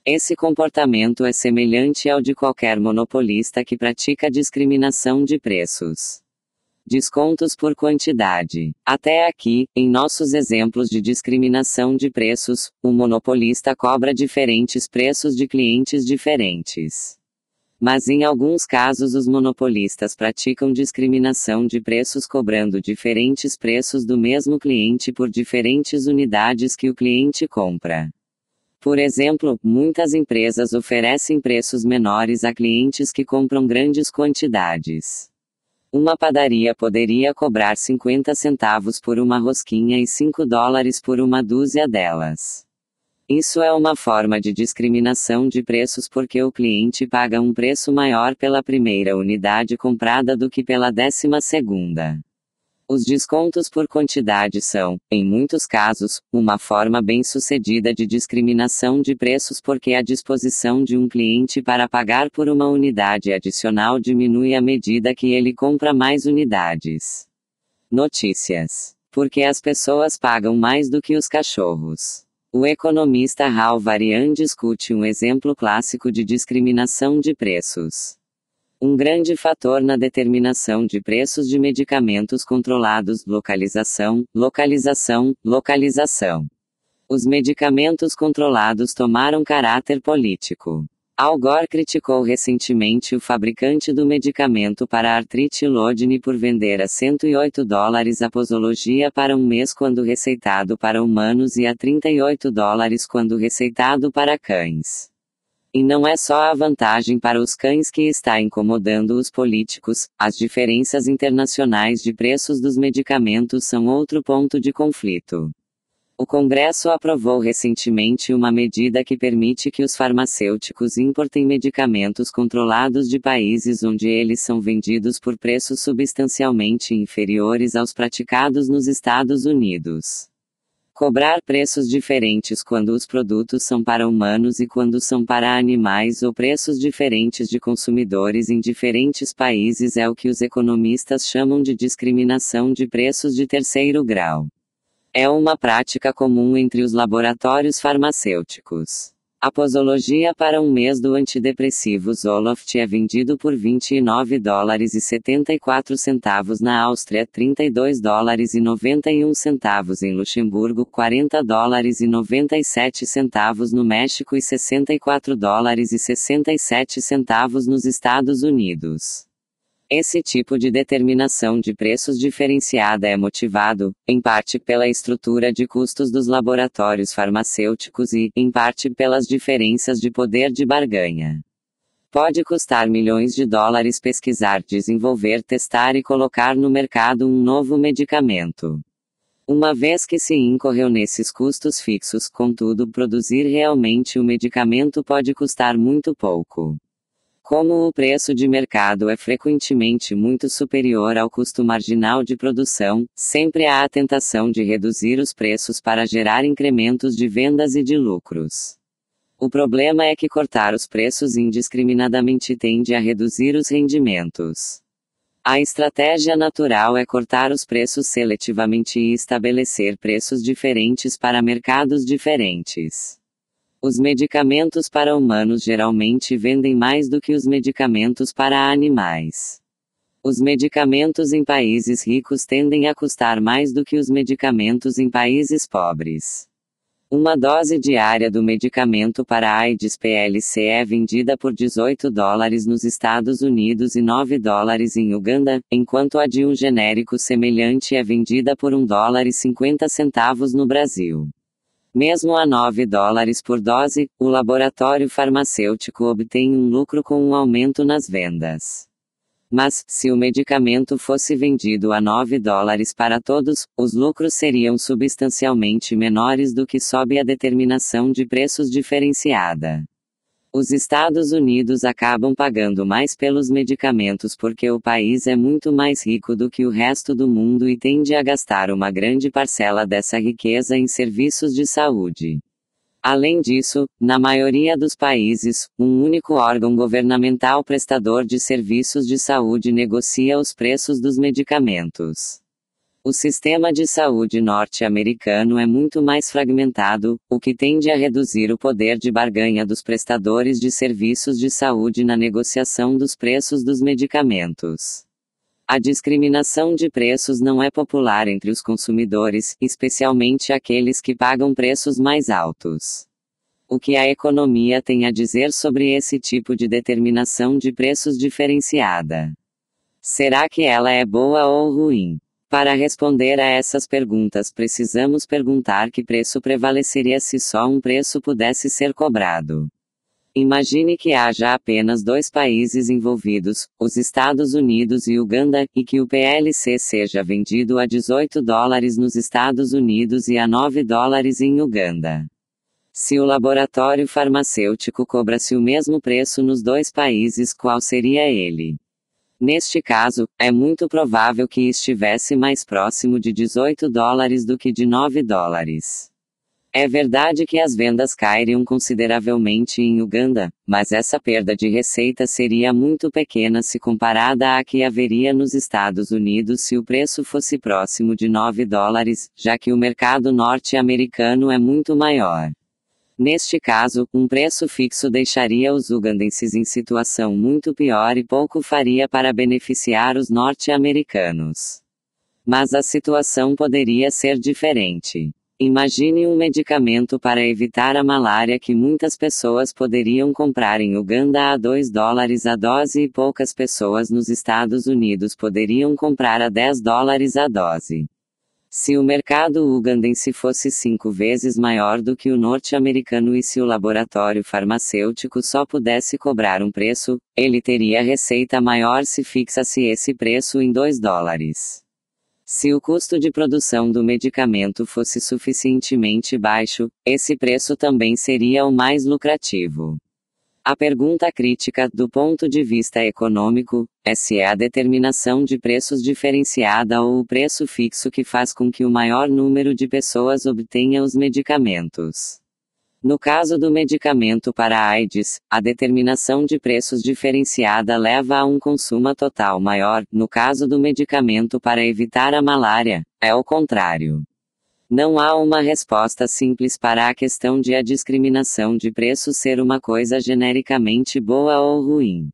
Esse comportamento é semelhante ao de qualquer monopolista que pratica discriminação de preços descontos por quantidade. Até aqui, em nossos exemplos de discriminação de preços, o monopolista cobra diferentes preços de clientes diferentes. Mas em alguns casos os monopolistas praticam discriminação de preços cobrando diferentes preços do mesmo cliente por diferentes unidades que o cliente compra. Por exemplo, muitas empresas oferecem preços menores a clientes que compram grandes quantidades. Uma padaria poderia cobrar 50 centavos por uma rosquinha e 5 dólares por uma dúzia delas. Isso é uma forma de discriminação de preços porque o cliente paga um preço maior pela primeira unidade comprada do que pela décima segunda. Os descontos por quantidade são, em muitos casos, uma forma bem-sucedida de discriminação de preços porque a disposição de um cliente para pagar por uma unidade adicional diminui à medida que ele compra mais unidades. Notícias: Porque as pessoas pagam mais do que os cachorros. O economista Hal Varian discute um exemplo clássico de discriminação de preços um grande fator na determinação de preços de medicamentos controlados localização, localização, localização. Os medicamentos controlados tomaram caráter político. Al Gore criticou recentemente o fabricante do medicamento para artrite Lodine por vender a 108 dólares a posologia para um mês quando receitado para humanos e a 38 dólares quando receitado para cães. E não é só a vantagem para os cães que está incomodando os políticos, as diferenças internacionais de preços dos medicamentos são outro ponto de conflito. O Congresso aprovou recentemente uma medida que permite que os farmacêuticos importem medicamentos controlados de países onde eles são vendidos por preços substancialmente inferiores aos praticados nos Estados Unidos. Cobrar preços diferentes quando os produtos são para humanos e quando são para animais ou preços diferentes de consumidores em diferentes países é o que os economistas chamam de discriminação de preços de terceiro grau. É uma prática comum entre os laboratórios farmacêuticos. A posologia para um mês do antidepressivo Zoloft é vendido por 29 dólares e 74 centavos na Áustria, 32 dólares e 91 centavos em Luxemburgo, 40 dólares e 97 centavos no México e 64 dólares e 67 centavos nos Estados Unidos. Esse tipo de determinação de preços diferenciada é motivado, em parte pela estrutura de custos dos laboratórios farmacêuticos e, em parte, pelas diferenças de poder de barganha. Pode custar milhões de dólares pesquisar, desenvolver, testar e colocar no mercado um novo medicamento. Uma vez que se incorreu nesses custos fixos, contudo, produzir realmente o medicamento pode custar muito pouco. Como o preço de mercado é frequentemente muito superior ao custo marginal de produção, sempre há a tentação de reduzir os preços para gerar incrementos de vendas e de lucros. O problema é que cortar os preços indiscriminadamente tende a reduzir os rendimentos. A estratégia natural é cortar os preços seletivamente e estabelecer preços diferentes para mercados diferentes. Os medicamentos para humanos geralmente vendem mais do que os medicamentos para animais. Os medicamentos em países ricos tendem a custar mais do que os medicamentos em países pobres. Uma dose diária do medicamento para AIDS PLC é vendida por 18 dólares nos Estados Unidos e 9 dólares em Uganda, enquanto a de um genérico semelhante é vendida por 1 dólar e 50 centavos no Brasil. Mesmo a 9 dólares por dose, o laboratório farmacêutico obtém um lucro com um aumento nas vendas. Mas, se o medicamento fosse vendido a 9 dólares para todos, os lucros seriam substancialmente menores do que sob a determinação de preços diferenciada. Os Estados Unidos acabam pagando mais pelos medicamentos porque o país é muito mais rico do que o resto do mundo e tende a gastar uma grande parcela dessa riqueza em serviços de saúde. Além disso, na maioria dos países, um único órgão governamental prestador de serviços de saúde negocia os preços dos medicamentos. O sistema de saúde norte-americano é muito mais fragmentado, o que tende a reduzir o poder de barganha dos prestadores de serviços de saúde na negociação dos preços dos medicamentos. A discriminação de preços não é popular entre os consumidores, especialmente aqueles que pagam preços mais altos. O que a economia tem a dizer sobre esse tipo de determinação de preços diferenciada? Será que ela é boa ou ruim? Para responder a essas perguntas, precisamos perguntar que preço prevaleceria se só um preço pudesse ser cobrado. Imagine que haja apenas dois países envolvidos, os Estados Unidos e Uganda, e que o PLC seja vendido a 18 dólares nos Estados Unidos e a 9 dólares em Uganda. Se o laboratório farmacêutico cobrasse o mesmo preço nos dois países, qual seria ele? Neste caso, é muito provável que estivesse mais próximo de 18 dólares do que de 9 dólares. É verdade que as vendas cairiam consideravelmente em Uganda, mas essa perda de receita seria muito pequena se comparada à que haveria nos Estados Unidos se o preço fosse próximo de 9 dólares, já que o mercado norte-americano é muito maior. Neste caso, um preço fixo deixaria os ugandenses em situação muito pior e pouco faria para beneficiar os norte-americanos. Mas a situação poderia ser diferente. Imagine um medicamento para evitar a malária que muitas pessoas poderiam comprar em Uganda a 2 dólares a dose e poucas pessoas nos Estados Unidos poderiam comprar a 10 dólares a dose. Se o mercado ugandense fosse cinco vezes maior do que o norte-americano e se o laboratório farmacêutico só pudesse cobrar um preço, ele teria receita maior se fixasse esse preço em 2 dólares. Se o custo de produção do medicamento fosse suficientemente baixo, esse preço também seria o mais lucrativo. A pergunta crítica, do ponto de vista econômico, é se é a determinação de preços diferenciada ou o preço fixo que faz com que o maior número de pessoas obtenha os medicamentos. No caso do medicamento para a AIDS, a determinação de preços diferenciada leva a um consumo total maior, no caso do medicamento para evitar a malária, é o contrário. Não há uma resposta simples para a questão de a discriminação de preço ser uma coisa genericamente boa ou ruim.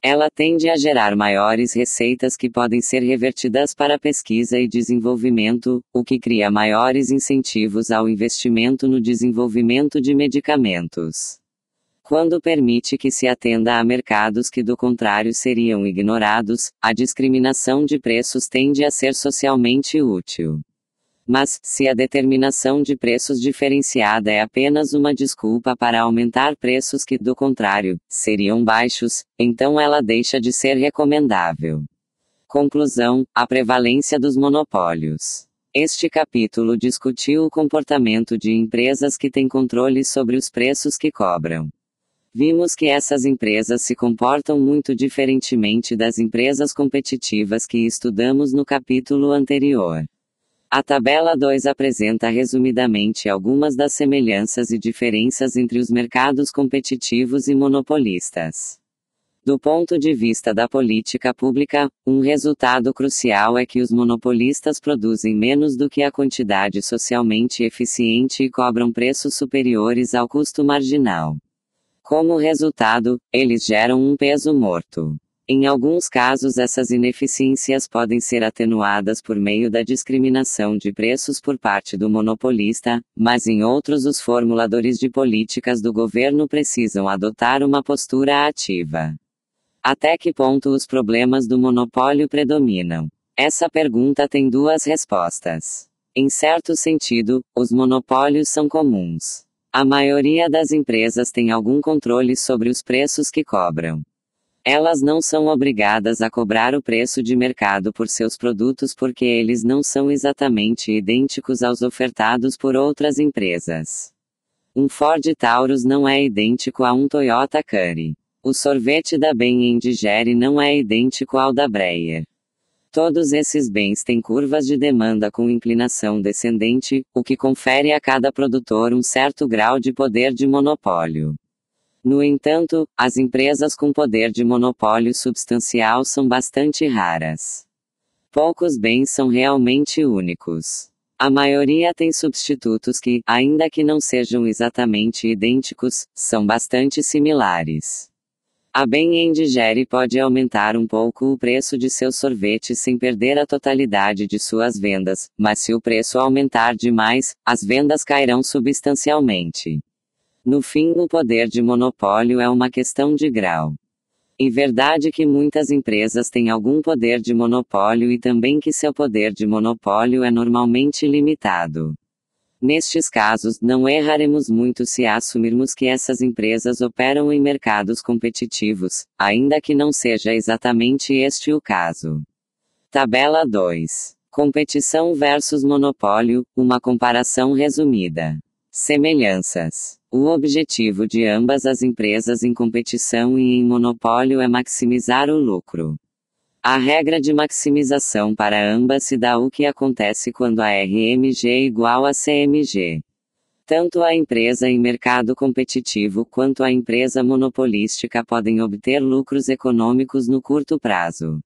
Ela tende a gerar maiores receitas que podem ser revertidas para pesquisa e desenvolvimento, o que cria maiores incentivos ao investimento no desenvolvimento de medicamentos. Quando permite que se atenda a mercados que do contrário seriam ignorados, a discriminação de preços tende a ser socialmente útil. Mas, se a determinação de preços diferenciada é apenas uma desculpa para aumentar preços que, do contrário, seriam baixos, então ela deixa de ser recomendável. Conclusão: a prevalência dos monopólios. Este capítulo discutiu o comportamento de empresas que têm controle sobre os preços que cobram. Vimos que essas empresas se comportam muito diferentemente das empresas competitivas que estudamos no capítulo anterior. A tabela 2 apresenta resumidamente algumas das semelhanças e diferenças entre os mercados competitivos e monopolistas. Do ponto de vista da política pública, um resultado crucial é que os monopolistas produzem menos do que a quantidade socialmente eficiente e cobram preços superiores ao custo marginal. Como resultado, eles geram um peso morto. Em alguns casos, essas ineficiências podem ser atenuadas por meio da discriminação de preços por parte do monopolista, mas em outros, os formuladores de políticas do governo precisam adotar uma postura ativa. Até que ponto os problemas do monopólio predominam? Essa pergunta tem duas respostas. Em certo sentido, os monopólios são comuns. A maioria das empresas tem algum controle sobre os preços que cobram. Elas não são obrigadas a cobrar o preço de mercado por seus produtos porque eles não são exatamente idênticos aos ofertados por outras empresas. Um Ford Taurus não é idêntico a um Toyota Camry. O sorvete da Ben Digere não é idêntico ao da Breyer. Todos esses bens têm curvas de demanda com inclinação descendente, o que confere a cada produtor um certo grau de poder de monopólio. No entanto, as empresas com poder de monopólio substancial são bastante raras. Poucos bens são realmente únicos. A maioria tem substitutos que, ainda que não sejam exatamente idênticos, são bastante similares. A bem indigere pode aumentar um pouco o preço de seu sorvete sem perder a totalidade de suas vendas, mas se o preço aumentar demais, as vendas cairão substancialmente. No fim, o poder de monopólio é uma questão de grau. É verdade que muitas empresas têm algum poder de monopólio e também que seu poder de monopólio é normalmente limitado. Nestes casos, não erraremos muito se assumirmos que essas empresas operam em mercados competitivos, ainda que não seja exatamente este o caso. Tabela 2. Competição versus monopólio, uma comparação resumida. Semelhanças. O objetivo de ambas as empresas em competição e em monopólio é maximizar o lucro. A regra de maximização para ambas se dá o que acontece quando a RMG é igual a CMG. Tanto a empresa em mercado competitivo quanto a empresa monopolística podem obter lucros econômicos no curto prazo.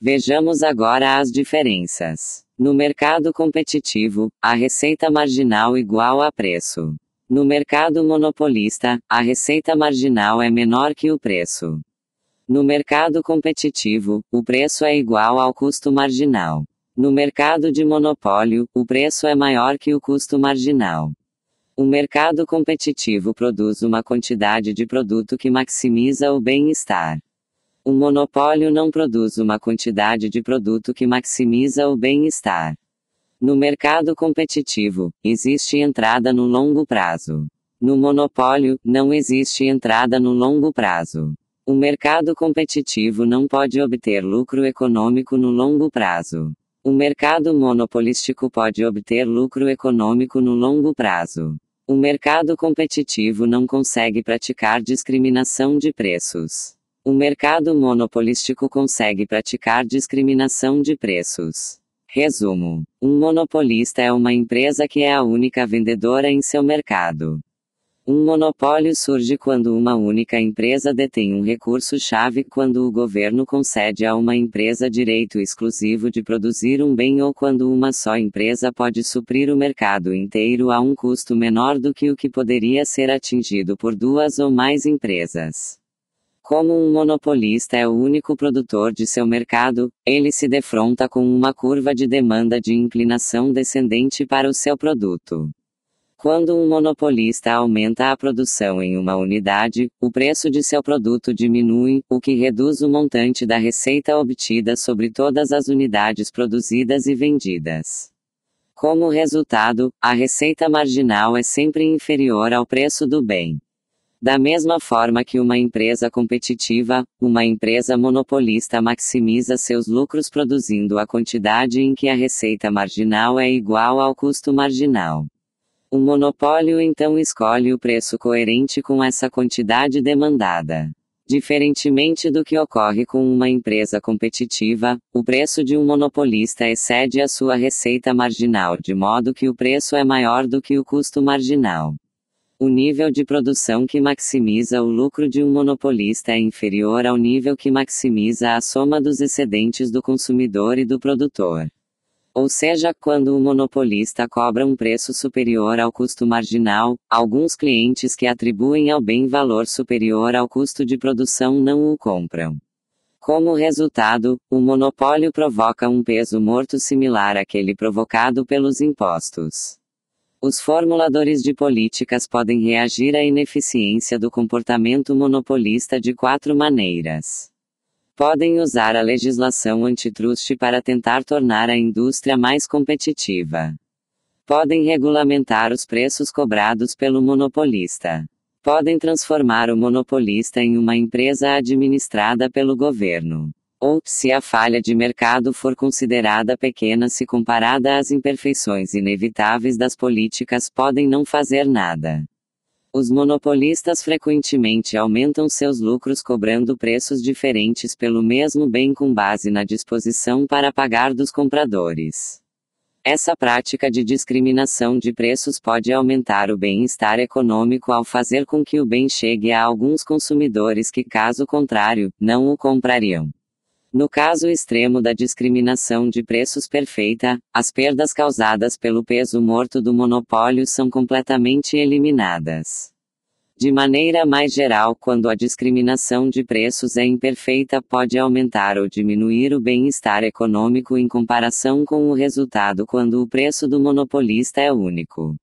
Vejamos agora as diferenças. No mercado competitivo, a receita marginal igual a preço. No mercado monopolista, a receita marginal é menor que o preço. No mercado competitivo, o preço é igual ao custo marginal. No mercado de monopólio, o preço é maior que o custo marginal. O mercado competitivo produz uma quantidade de produto que maximiza o bem-estar. O monopólio não produz uma quantidade de produto que maximiza o bem-estar. No mercado competitivo, existe entrada no longo prazo. No monopólio, não existe entrada no longo prazo. O mercado competitivo não pode obter lucro econômico no longo prazo. O mercado monopolístico pode obter lucro econômico no longo prazo. O mercado competitivo não consegue praticar discriminação de preços. O mercado monopolístico consegue praticar discriminação de preços. Resumo: um monopolista é uma empresa que é a única vendedora em seu mercado. Um monopólio surge quando uma única empresa detém um recurso-chave, quando o governo concede a uma empresa direito exclusivo de produzir um bem ou quando uma só empresa pode suprir o mercado inteiro a um custo menor do que o que poderia ser atingido por duas ou mais empresas. Como um monopolista é o único produtor de seu mercado, ele se defronta com uma curva de demanda de inclinação descendente para o seu produto. Quando um monopolista aumenta a produção em uma unidade, o preço de seu produto diminui, o que reduz o montante da receita obtida sobre todas as unidades produzidas e vendidas. Como resultado, a receita marginal é sempre inferior ao preço do bem. Da mesma forma que uma empresa competitiva, uma empresa monopolista maximiza seus lucros produzindo a quantidade em que a receita marginal é igual ao custo marginal. O monopólio então escolhe o preço coerente com essa quantidade demandada. Diferentemente do que ocorre com uma empresa competitiva, o preço de um monopolista excede a sua receita marginal de modo que o preço é maior do que o custo marginal. O nível de produção que maximiza o lucro de um monopolista é inferior ao nível que maximiza a soma dos excedentes do consumidor e do produtor. Ou seja, quando o monopolista cobra um preço superior ao custo marginal, alguns clientes que atribuem ao bem valor superior ao custo de produção não o compram. Como resultado, o monopólio provoca um peso morto similar àquele provocado pelos impostos. Os formuladores de políticas podem reagir à ineficiência do comportamento monopolista de quatro maneiras. Podem usar a legislação antitruste para tentar tornar a indústria mais competitiva. Podem regulamentar os preços cobrados pelo monopolista. Podem transformar o monopolista em uma empresa administrada pelo governo ou, se a falha de mercado for considerada pequena se comparada às imperfeições inevitáveis das políticas, podem não fazer nada. Os monopolistas frequentemente aumentam seus lucros cobrando preços diferentes pelo mesmo bem com base na disposição para pagar dos compradores. Essa prática de discriminação de preços pode aumentar o bem-estar econômico ao fazer com que o bem chegue a alguns consumidores que, caso contrário, não o comprariam. No caso extremo da discriminação de preços perfeita, as perdas causadas pelo peso morto do monopólio são completamente eliminadas. De maneira mais geral, quando a discriminação de preços é imperfeita, pode aumentar ou diminuir o bem-estar econômico em comparação com o resultado quando o preço do monopolista é único.